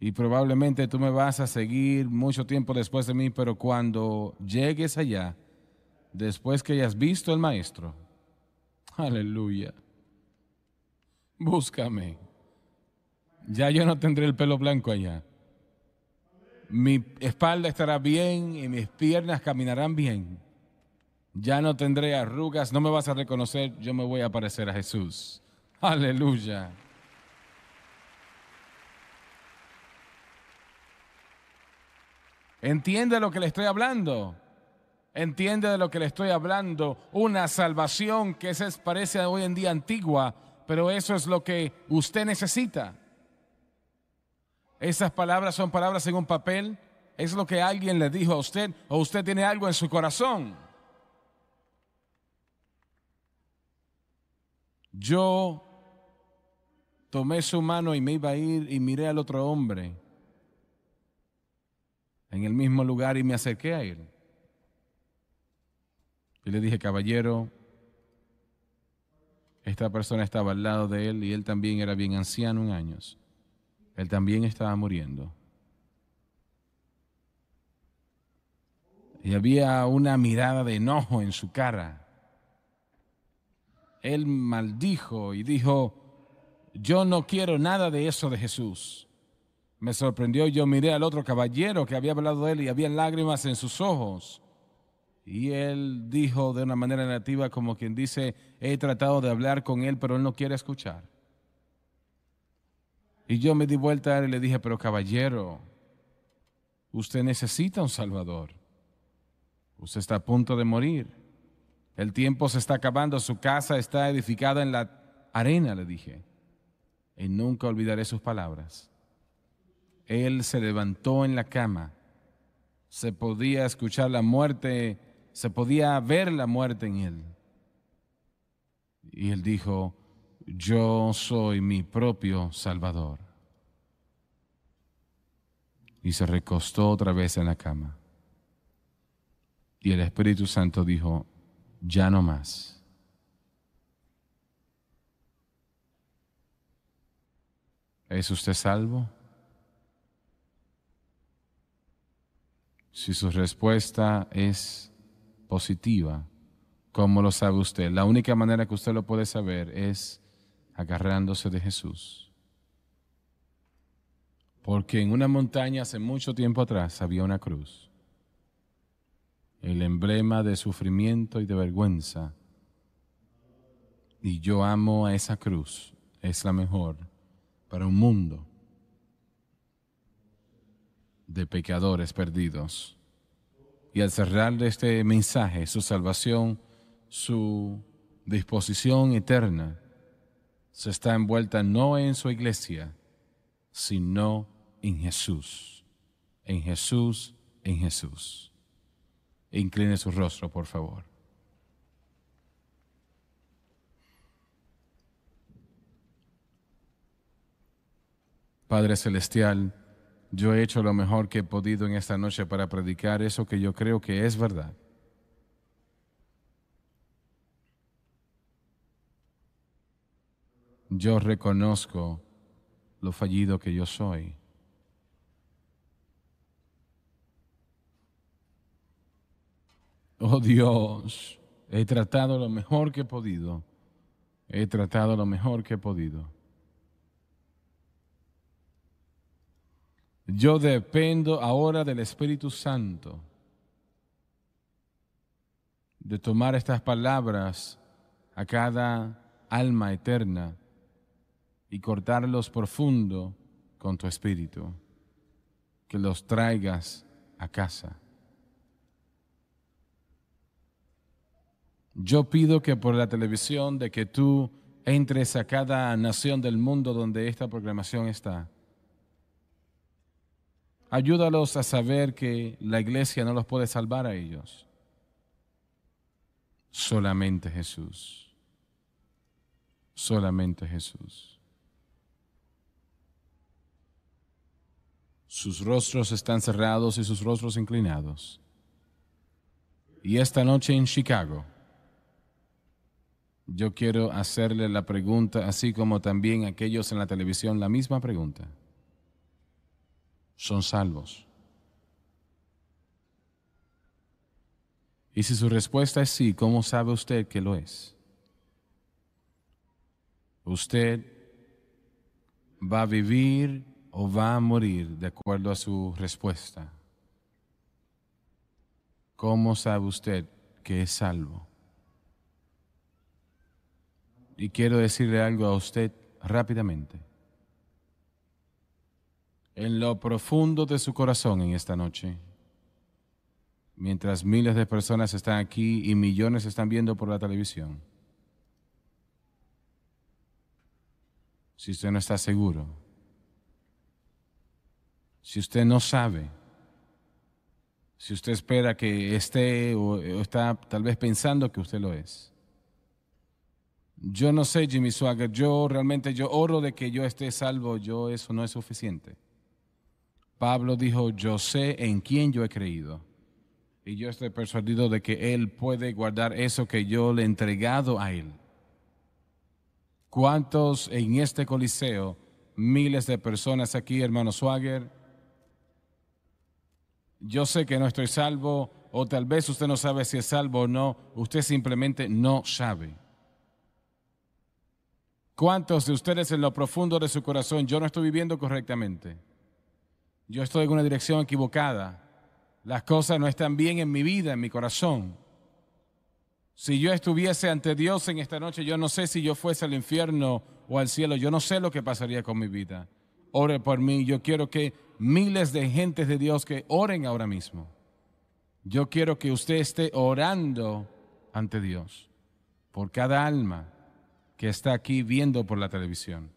[SPEAKER 1] Y probablemente tú me vas a seguir mucho tiempo después de mí, pero cuando llegues allá, después que hayas visto al maestro, aleluya, búscame ya yo no tendré el pelo blanco allá. Mi espalda estará bien y mis piernas caminarán bien. Ya no tendré arrugas, no me vas a reconocer, yo me voy a parecer a Jesús. Aleluya. Entiende lo que le estoy hablando. Entiende de lo que le estoy hablando. Una salvación que se parece hoy en día antigua, pero eso es lo que usted necesita. Esas palabras son palabras en un papel. Es lo que alguien le dijo a usted o usted tiene algo en su corazón. Yo tomé su mano y me iba a ir y miré al otro hombre en el mismo lugar y me acerqué a él. Y le dije, caballero, esta persona estaba al lado de él y él también era bien anciano en años. Él también estaba muriendo. Y había una mirada de enojo en su cara. Él maldijo y dijo, yo no quiero nada de eso de Jesús. Me sorprendió, y yo miré al otro caballero que había hablado de él y había lágrimas en sus ojos. Y él dijo de una manera nativa como quien dice, he tratado de hablar con él, pero él no quiere escuchar. Y yo me di vuelta a él y le dije, pero caballero, usted necesita un Salvador. Usted está a punto de morir. El tiempo se está acabando, su casa está edificada en la arena, le dije. Y nunca olvidaré sus palabras. Él se levantó en la cama. Se podía escuchar la muerte, se podía ver la muerte en él. Y él dijo, yo soy mi propio Salvador. Y se recostó otra vez en la cama. Y el Espíritu Santo dijo, ya no más. ¿Es usted salvo? Si su respuesta es positiva, ¿cómo lo sabe usted? La única manera que usted lo puede saber es agarrándose de Jesús. Porque en una montaña hace mucho tiempo atrás había una cruz, el emblema de sufrimiento y de vergüenza. Y yo amo a esa cruz, es la mejor para un mundo de pecadores perdidos. Y al cerrar este mensaje, su salvación, su disposición eterna, se está envuelta no en su iglesia, sino en Jesús, en Jesús, en Jesús. Incline su rostro, por favor. Padre Celestial, yo he hecho lo mejor que he podido en esta noche para predicar eso que yo creo que es verdad. yo reconozco lo fallido que yo soy. Oh Dios, he tratado lo mejor que he podido. He tratado lo mejor que he podido. Yo dependo ahora del Espíritu Santo de tomar estas palabras a cada alma eterna y cortarlos profundo con tu espíritu, que los traigas a casa. Yo pido que por la televisión, de que tú entres a cada nación del mundo donde esta programación está. Ayúdalos a saber que la iglesia no los puede salvar a ellos. Solamente Jesús. Solamente Jesús. sus rostros están cerrados y sus rostros inclinados. Y esta noche en Chicago, yo quiero hacerle la pregunta, así como también aquellos en la televisión, la misma pregunta. ¿Son salvos? Y si su respuesta es sí, ¿cómo sabe usted que lo es? Usted va a vivir o va a morir de acuerdo a su respuesta. ¿Cómo sabe usted que es salvo? Y quiero decirle algo a usted rápidamente. En lo profundo de su corazón en esta noche, mientras miles de personas están aquí y millones están viendo por la televisión, si usted no está seguro, si usted no sabe, si usted espera que esté o, está tal vez pensando que usted lo es. Yo no sé, Jimmy Swagger, yo realmente yo oro de que yo esté salvo, yo eso no es suficiente. Pablo dijo, yo sé en quién yo he creído y yo estoy persuadido de que Él puede guardar eso que yo le he entregado a Él. ¿Cuántos en este coliseo, miles de personas aquí, hermano Swagger, yo sé que no estoy salvo, o tal vez usted no sabe si es salvo o no, usted simplemente no sabe. ¿Cuántos de ustedes en lo profundo de su corazón, yo no estoy viviendo correctamente? Yo estoy en una dirección equivocada. Las cosas no están bien en mi vida, en mi corazón. Si yo estuviese ante Dios en esta noche, yo no sé si yo fuese al infierno o al cielo, yo no sé lo que pasaría con mi vida. Ore por mí, yo quiero que miles de gentes de Dios que oren ahora mismo. Yo quiero que usted esté orando ante Dios por cada alma que está aquí viendo por la televisión.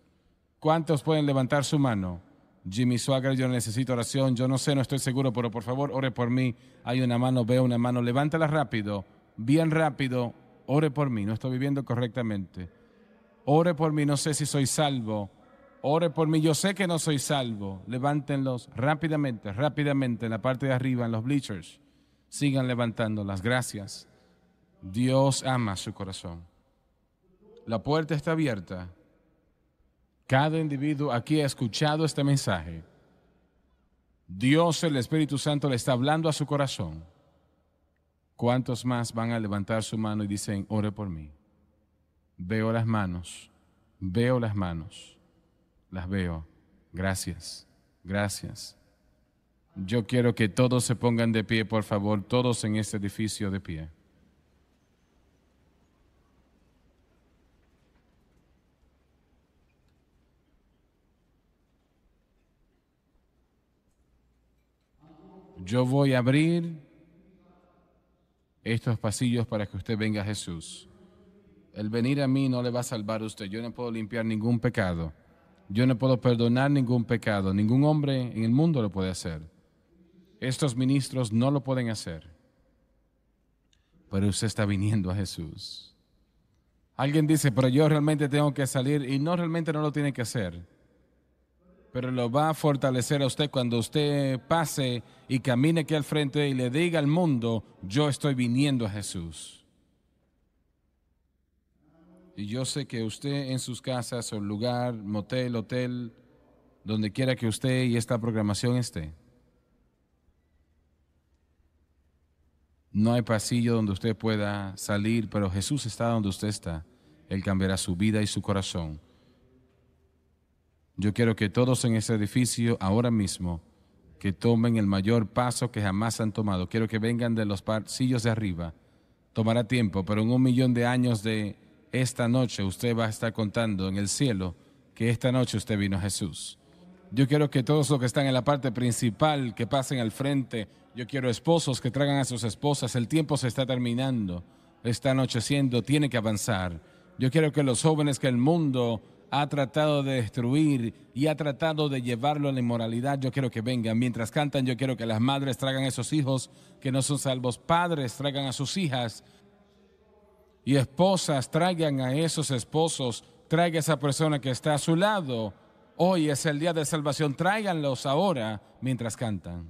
[SPEAKER 1] ¿Cuántos pueden levantar su mano? Jimmy Swagger, yo necesito oración, yo no sé, no estoy seguro, pero por favor ore por mí. Hay una mano, veo una mano, levántala rápido, bien rápido, ore por mí, no estoy viviendo correctamente. Ore por mí, no sé si soy salvo Ore por mí, yo sé que no soy salvo. Levántenlos rápidamente, rápidamente en la parte de arriba, en los bleachers. Sigan levantando las Gracias. Dios ama su corazón. La puerta está abierta. Cada individuo aquí ha escuchado este mensaje. Dios, el Espíritu Santo, le está hablando a su corazón. ¿Cuántos más van a levantar su mano y dicen, ore por mí? Veo las manos, veo las manos las veo. Gracias, gracias. Yo quiero que todos se pongan de pie, por favor, todos en este edificio de pie. Yo voy a abrir estos pasillos para que usted venga a Jesús. El venir a mí no le va a salvar a usted. Yo no puedo limpiar ningún pecado. Yo no puedo perdonar ningún pecado. Ningún hombre en el mundo lo puede hacer. Estos ministros no lo pueden hacer. Pero usted está viniendo a Jesús. Alguien dice, pero yo realmente tengo que salir y no realmente no lo tiene que hacer. Pero lo va a fortalecer a usted cuando usted pase y camine aquí al frente y le diga al mundo, yo estoy viniendo a Jesús. Y yo sé que usted en sus casas o lugar, motel, hotel, donde quiera que usted y esta programación esté, no hay pasillo donde usted pueda salir, pero Jesús está donde usted está. Él cambiará su vida y su corazón. Yo quiero que todos en ese edificio ahora mismo que tomen el mayor paso que jamás han tomado. Quiero que vengan de los pasillos de arriba. Tomará tiempo, pero en un millón de años de esta noche usted va a estar contando en el cielo que esta noche usted vino a Jesús. Yo quiero que todos los que están en la parte principal, que pasen al frente. Yo quiero esposos que traigan a sus esposas. El tiempo se está terminando. Está anocheciendo, tiene que avanzar. Yo quiero que los jóvenes que el mundo ha tratado de destruir y ha tratado de llevarlo a la inmoralidad, yo quiero que vengan. Mientras cantan, yo quiero que las madres traigan a esos hijos que no son salvos, padres traigan a sus hijas y esposas, traigan a esos esposos, traiga a esa persona que está a su lado. Hoy es el día de salvación, tráiganlos ahora mientras cantan.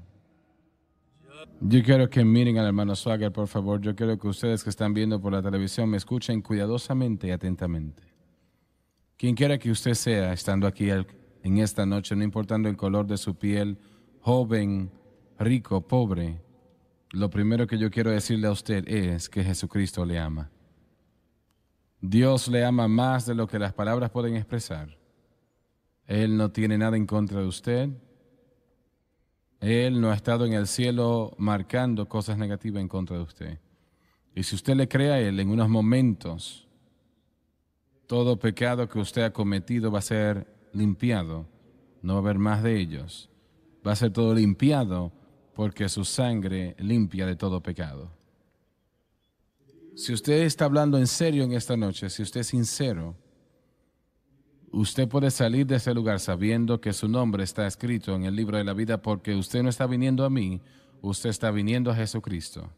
[SPEAKER 1] Yo quiero que miren al hermano Swagger, por favor. Yo quiero que ustedes que están viendo por la televisión me escuchen cuidadosamente y atentamente. Quien quiera que usted sea, estando aquí en esta noche, no importando el color de su piel, joven, rico, pobre, lo primero que yo quiero decirle a usted es que Jesucristo le ama. Dios le ama más de lo que las palabras pueden expresar. Él no tiene nada en contra de usted. Él no ha estado en el cielo marcando cosas negativas en contra de usted. Y si usted le cree a Él en unos momentos, todo pecado que usted ha cometido va a ser limpiado. No va a haber más de ellos. Va a ser todo limpiado porque su sangre limpia de todo pecado. Si usted está hablando en serio en esta noche, si usted es sincero, usted puede salir de ese lugar sabiendo que su nombre está escrito en el libro de la vida porque usted no está viniendo a mí, usted está viniendo a Jesucristo.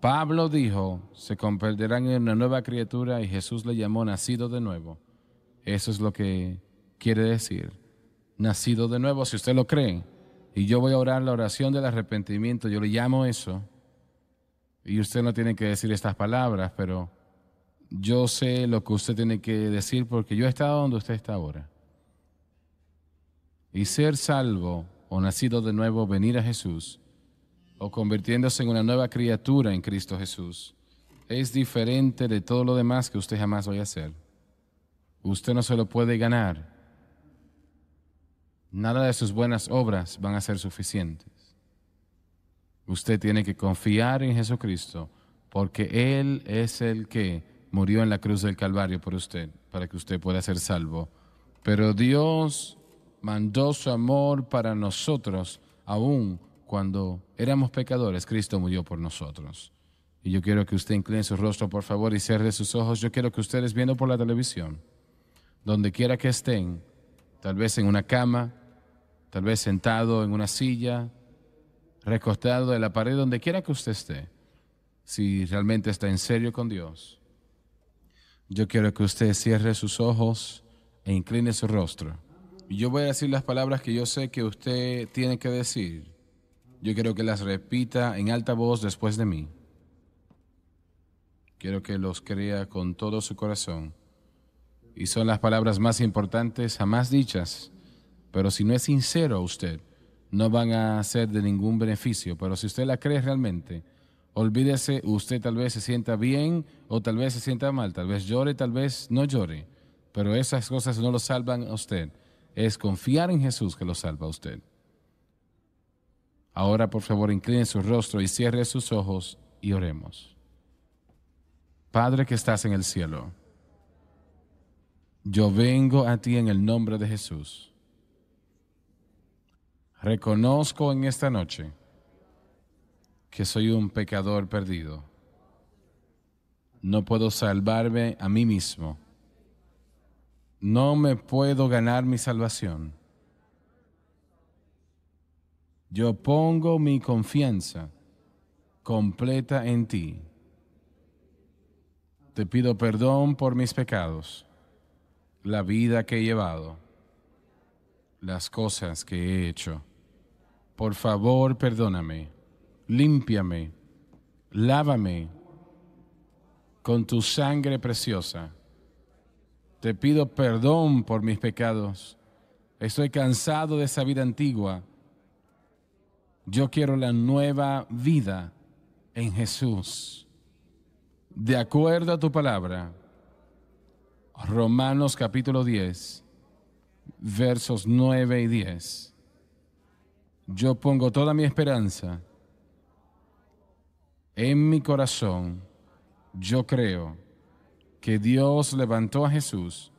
[SPEAKER 1] Pablo dijo, se convertirán en una nueva criatura y Jesús le llamó nacido de nuevo. Eso es lo que quiere decir, nacido de nuevo, si usted lo cree. Y yo voy a orar la oración del arrepentimiento, yo le llamo eso y usted no tiene que decir estas palabras, pero yo sé lo que usted tiene que decir porque yo he estado donde usted está ahora. Y ser salvo o nacido de nuevo, venir a Jesús, o convirtiéndose en una nueva criatura en Cristo Jesús, es diferente de todo lo demás que usted jamás vaya a hacer. Usted no se lo puede ganar. Nada de sus buenas obras van a ser suficientes. Usted tiene que confiar en Jesucristo porque Él es el que murió en la cruz del Calvario por usted, para que usted pueda ser salvo. Pero Dios mandó su amor para nosotros, aún cuando éramos pecadores, Cristo murió por nosotros. Y yo quiero que usted incline su rostro, por favor, y cierre sus ojos. Yo quiero que ustedes, viendo por la televisión, donde quiera que estén, tal vez en una cama, tal vez sentado en una silla, recostado de la pared, donde quiera que usted esté, si realmente está en serio con Dios, yo quiero que usted cierre sus ojos e incline su rostro. Y yo voy a decir las palabras que yo sé que usted tiene que decir. Yo quiero que las repita en alta voz después de mí. Quiero que los crea con todo su corazón. Y son las palabras más importantes jamás dichas. Pero si no es sincero usted, no van a ser de ningún beneficio. Pero si usted la cree realmente, olvídese, usted tal vez se sienta bien o tal vez se sienta mal, tal vez llore, tal vez no llore. Pero esas cosas no lo salvan a usted. Es confiar en Jesús que lo salva a usted. Ahora, por favor, incline su rostro y cierre sus ojos y oremos. Padre que estás en el cielo, yo vengo a ti en el nombre de Jesús Reconozco en esta noche que soy un pecador perdido. No puedo salvarme a mí mismo. No me puedo ganar mi salvación. Yo pongo mi confianza completa en ti. Te pido perdón por mis pecados, la vida que he llevado, las cosas que he hecho por favor perdóname, límpiame, lávame con tu sangre preciosa. Te pido perdón por mis pecados. Estoy cansado de esa vida antigua. Yo quiero la nueva vida en Jesús. De acuerdo a tu palabra, Romanos capítulo 10, versos 9 y 10. Yo pongo toda mi esperanza en mi corazón. Yo creo que Dios levantó a Jesús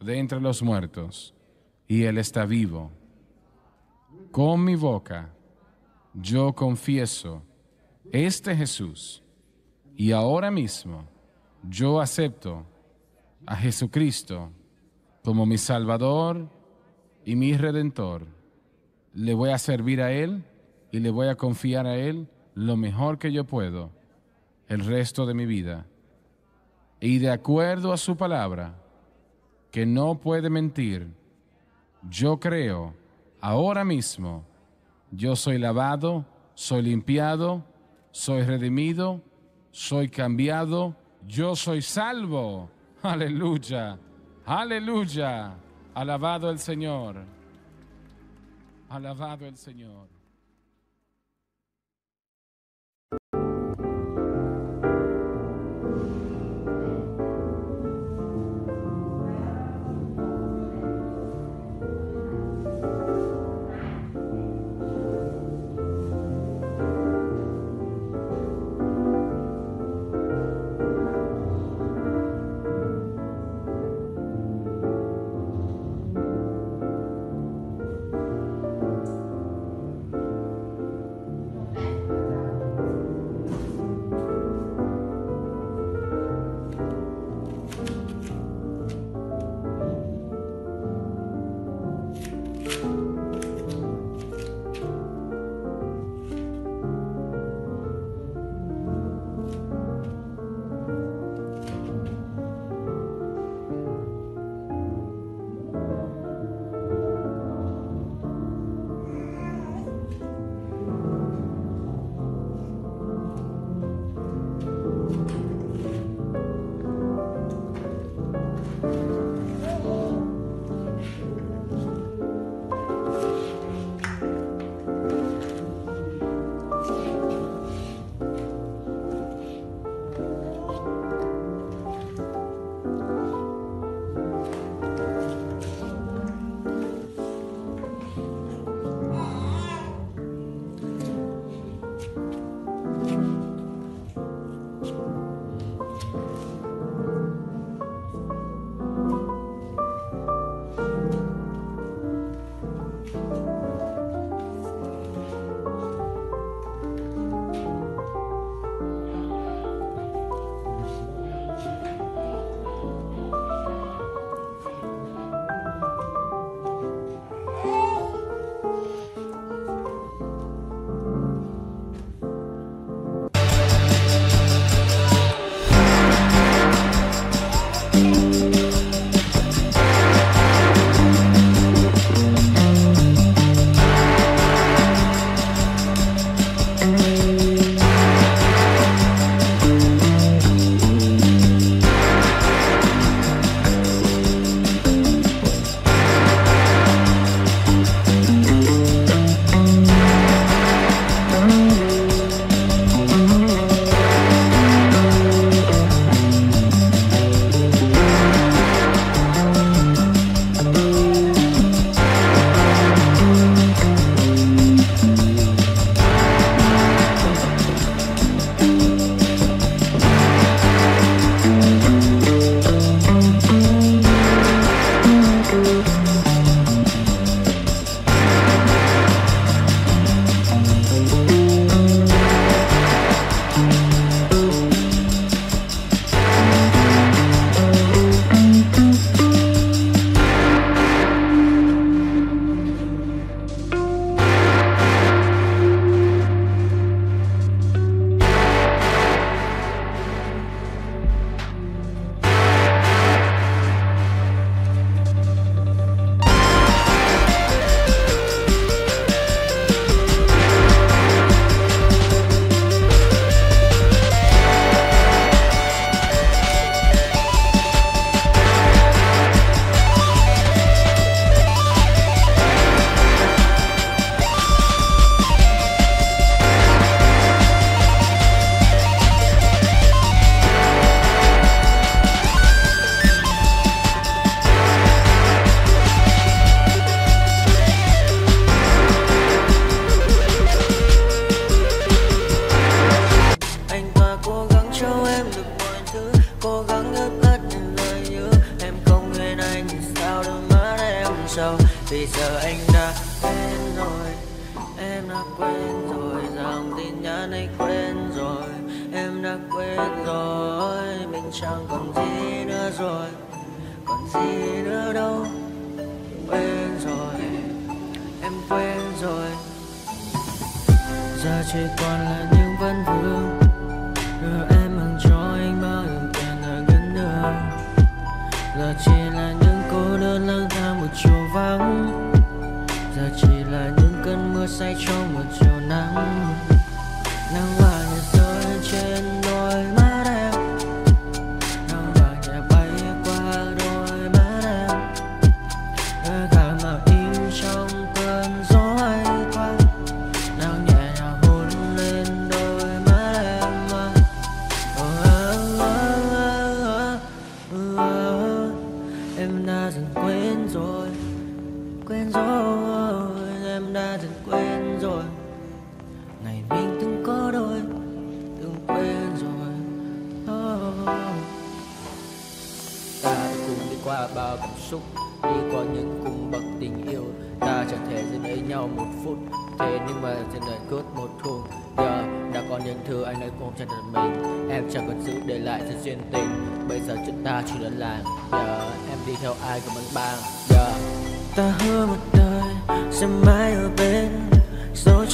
[SPEAKER 1] de entre los muertos y Él está vivo. Con mi boca yo confieso este Jesús y ahora mismo yo acepto a Jesucristo como mi Salvador y mi Redentor le voy a servir a Él y le voy a confiar a Él lo mejor que yo puedo el resto de mi vida. Y de acuerdo a su palabra, que no puede mentir, yo creo, ahora mismo, yo soy lavado, soy limpiado, soy redimido, soy cambiado, yo soy salvo. Aleluya, aleluya, alabado el Señor. Alabado el Señor.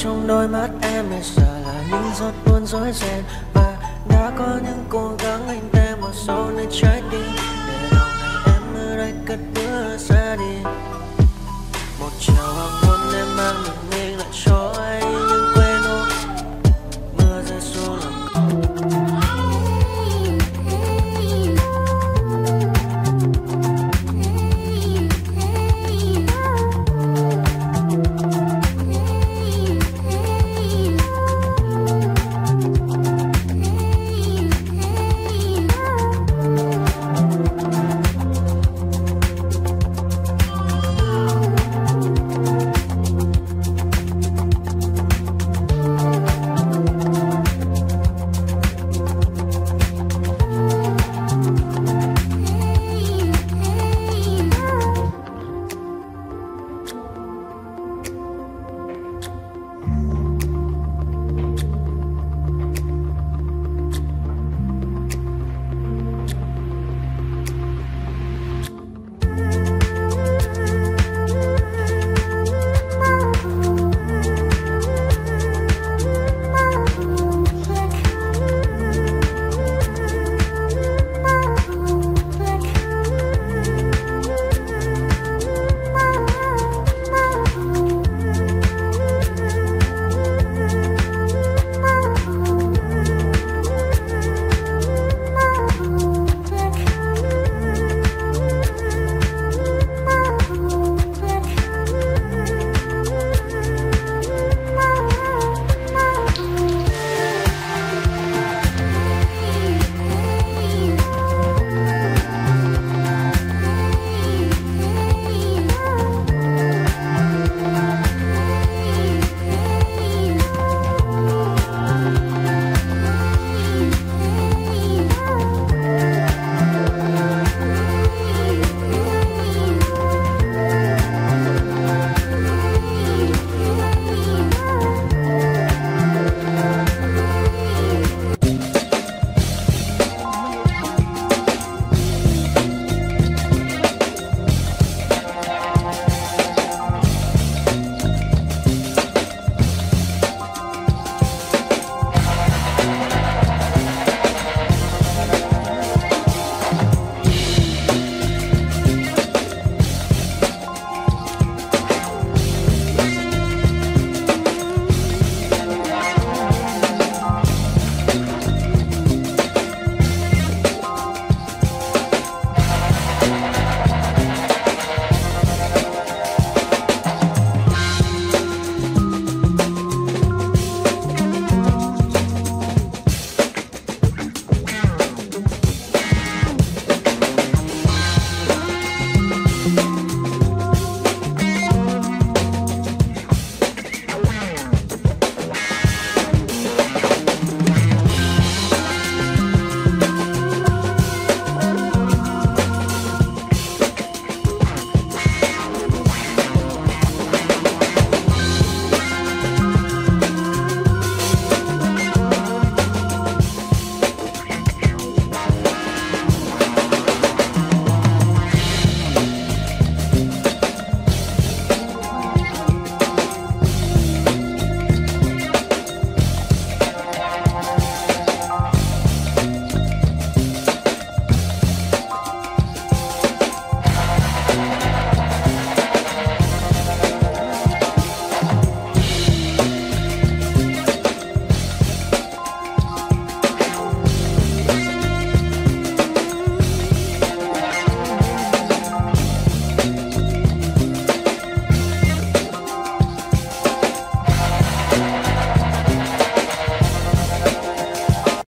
[SPEAKER 2] trong đôi mắt em bây giờ là những giọt buồn rối ren và đã có những cố gắng anh đem vào sâu nơi trái tim để lòng này em ở đây cất bước ra đi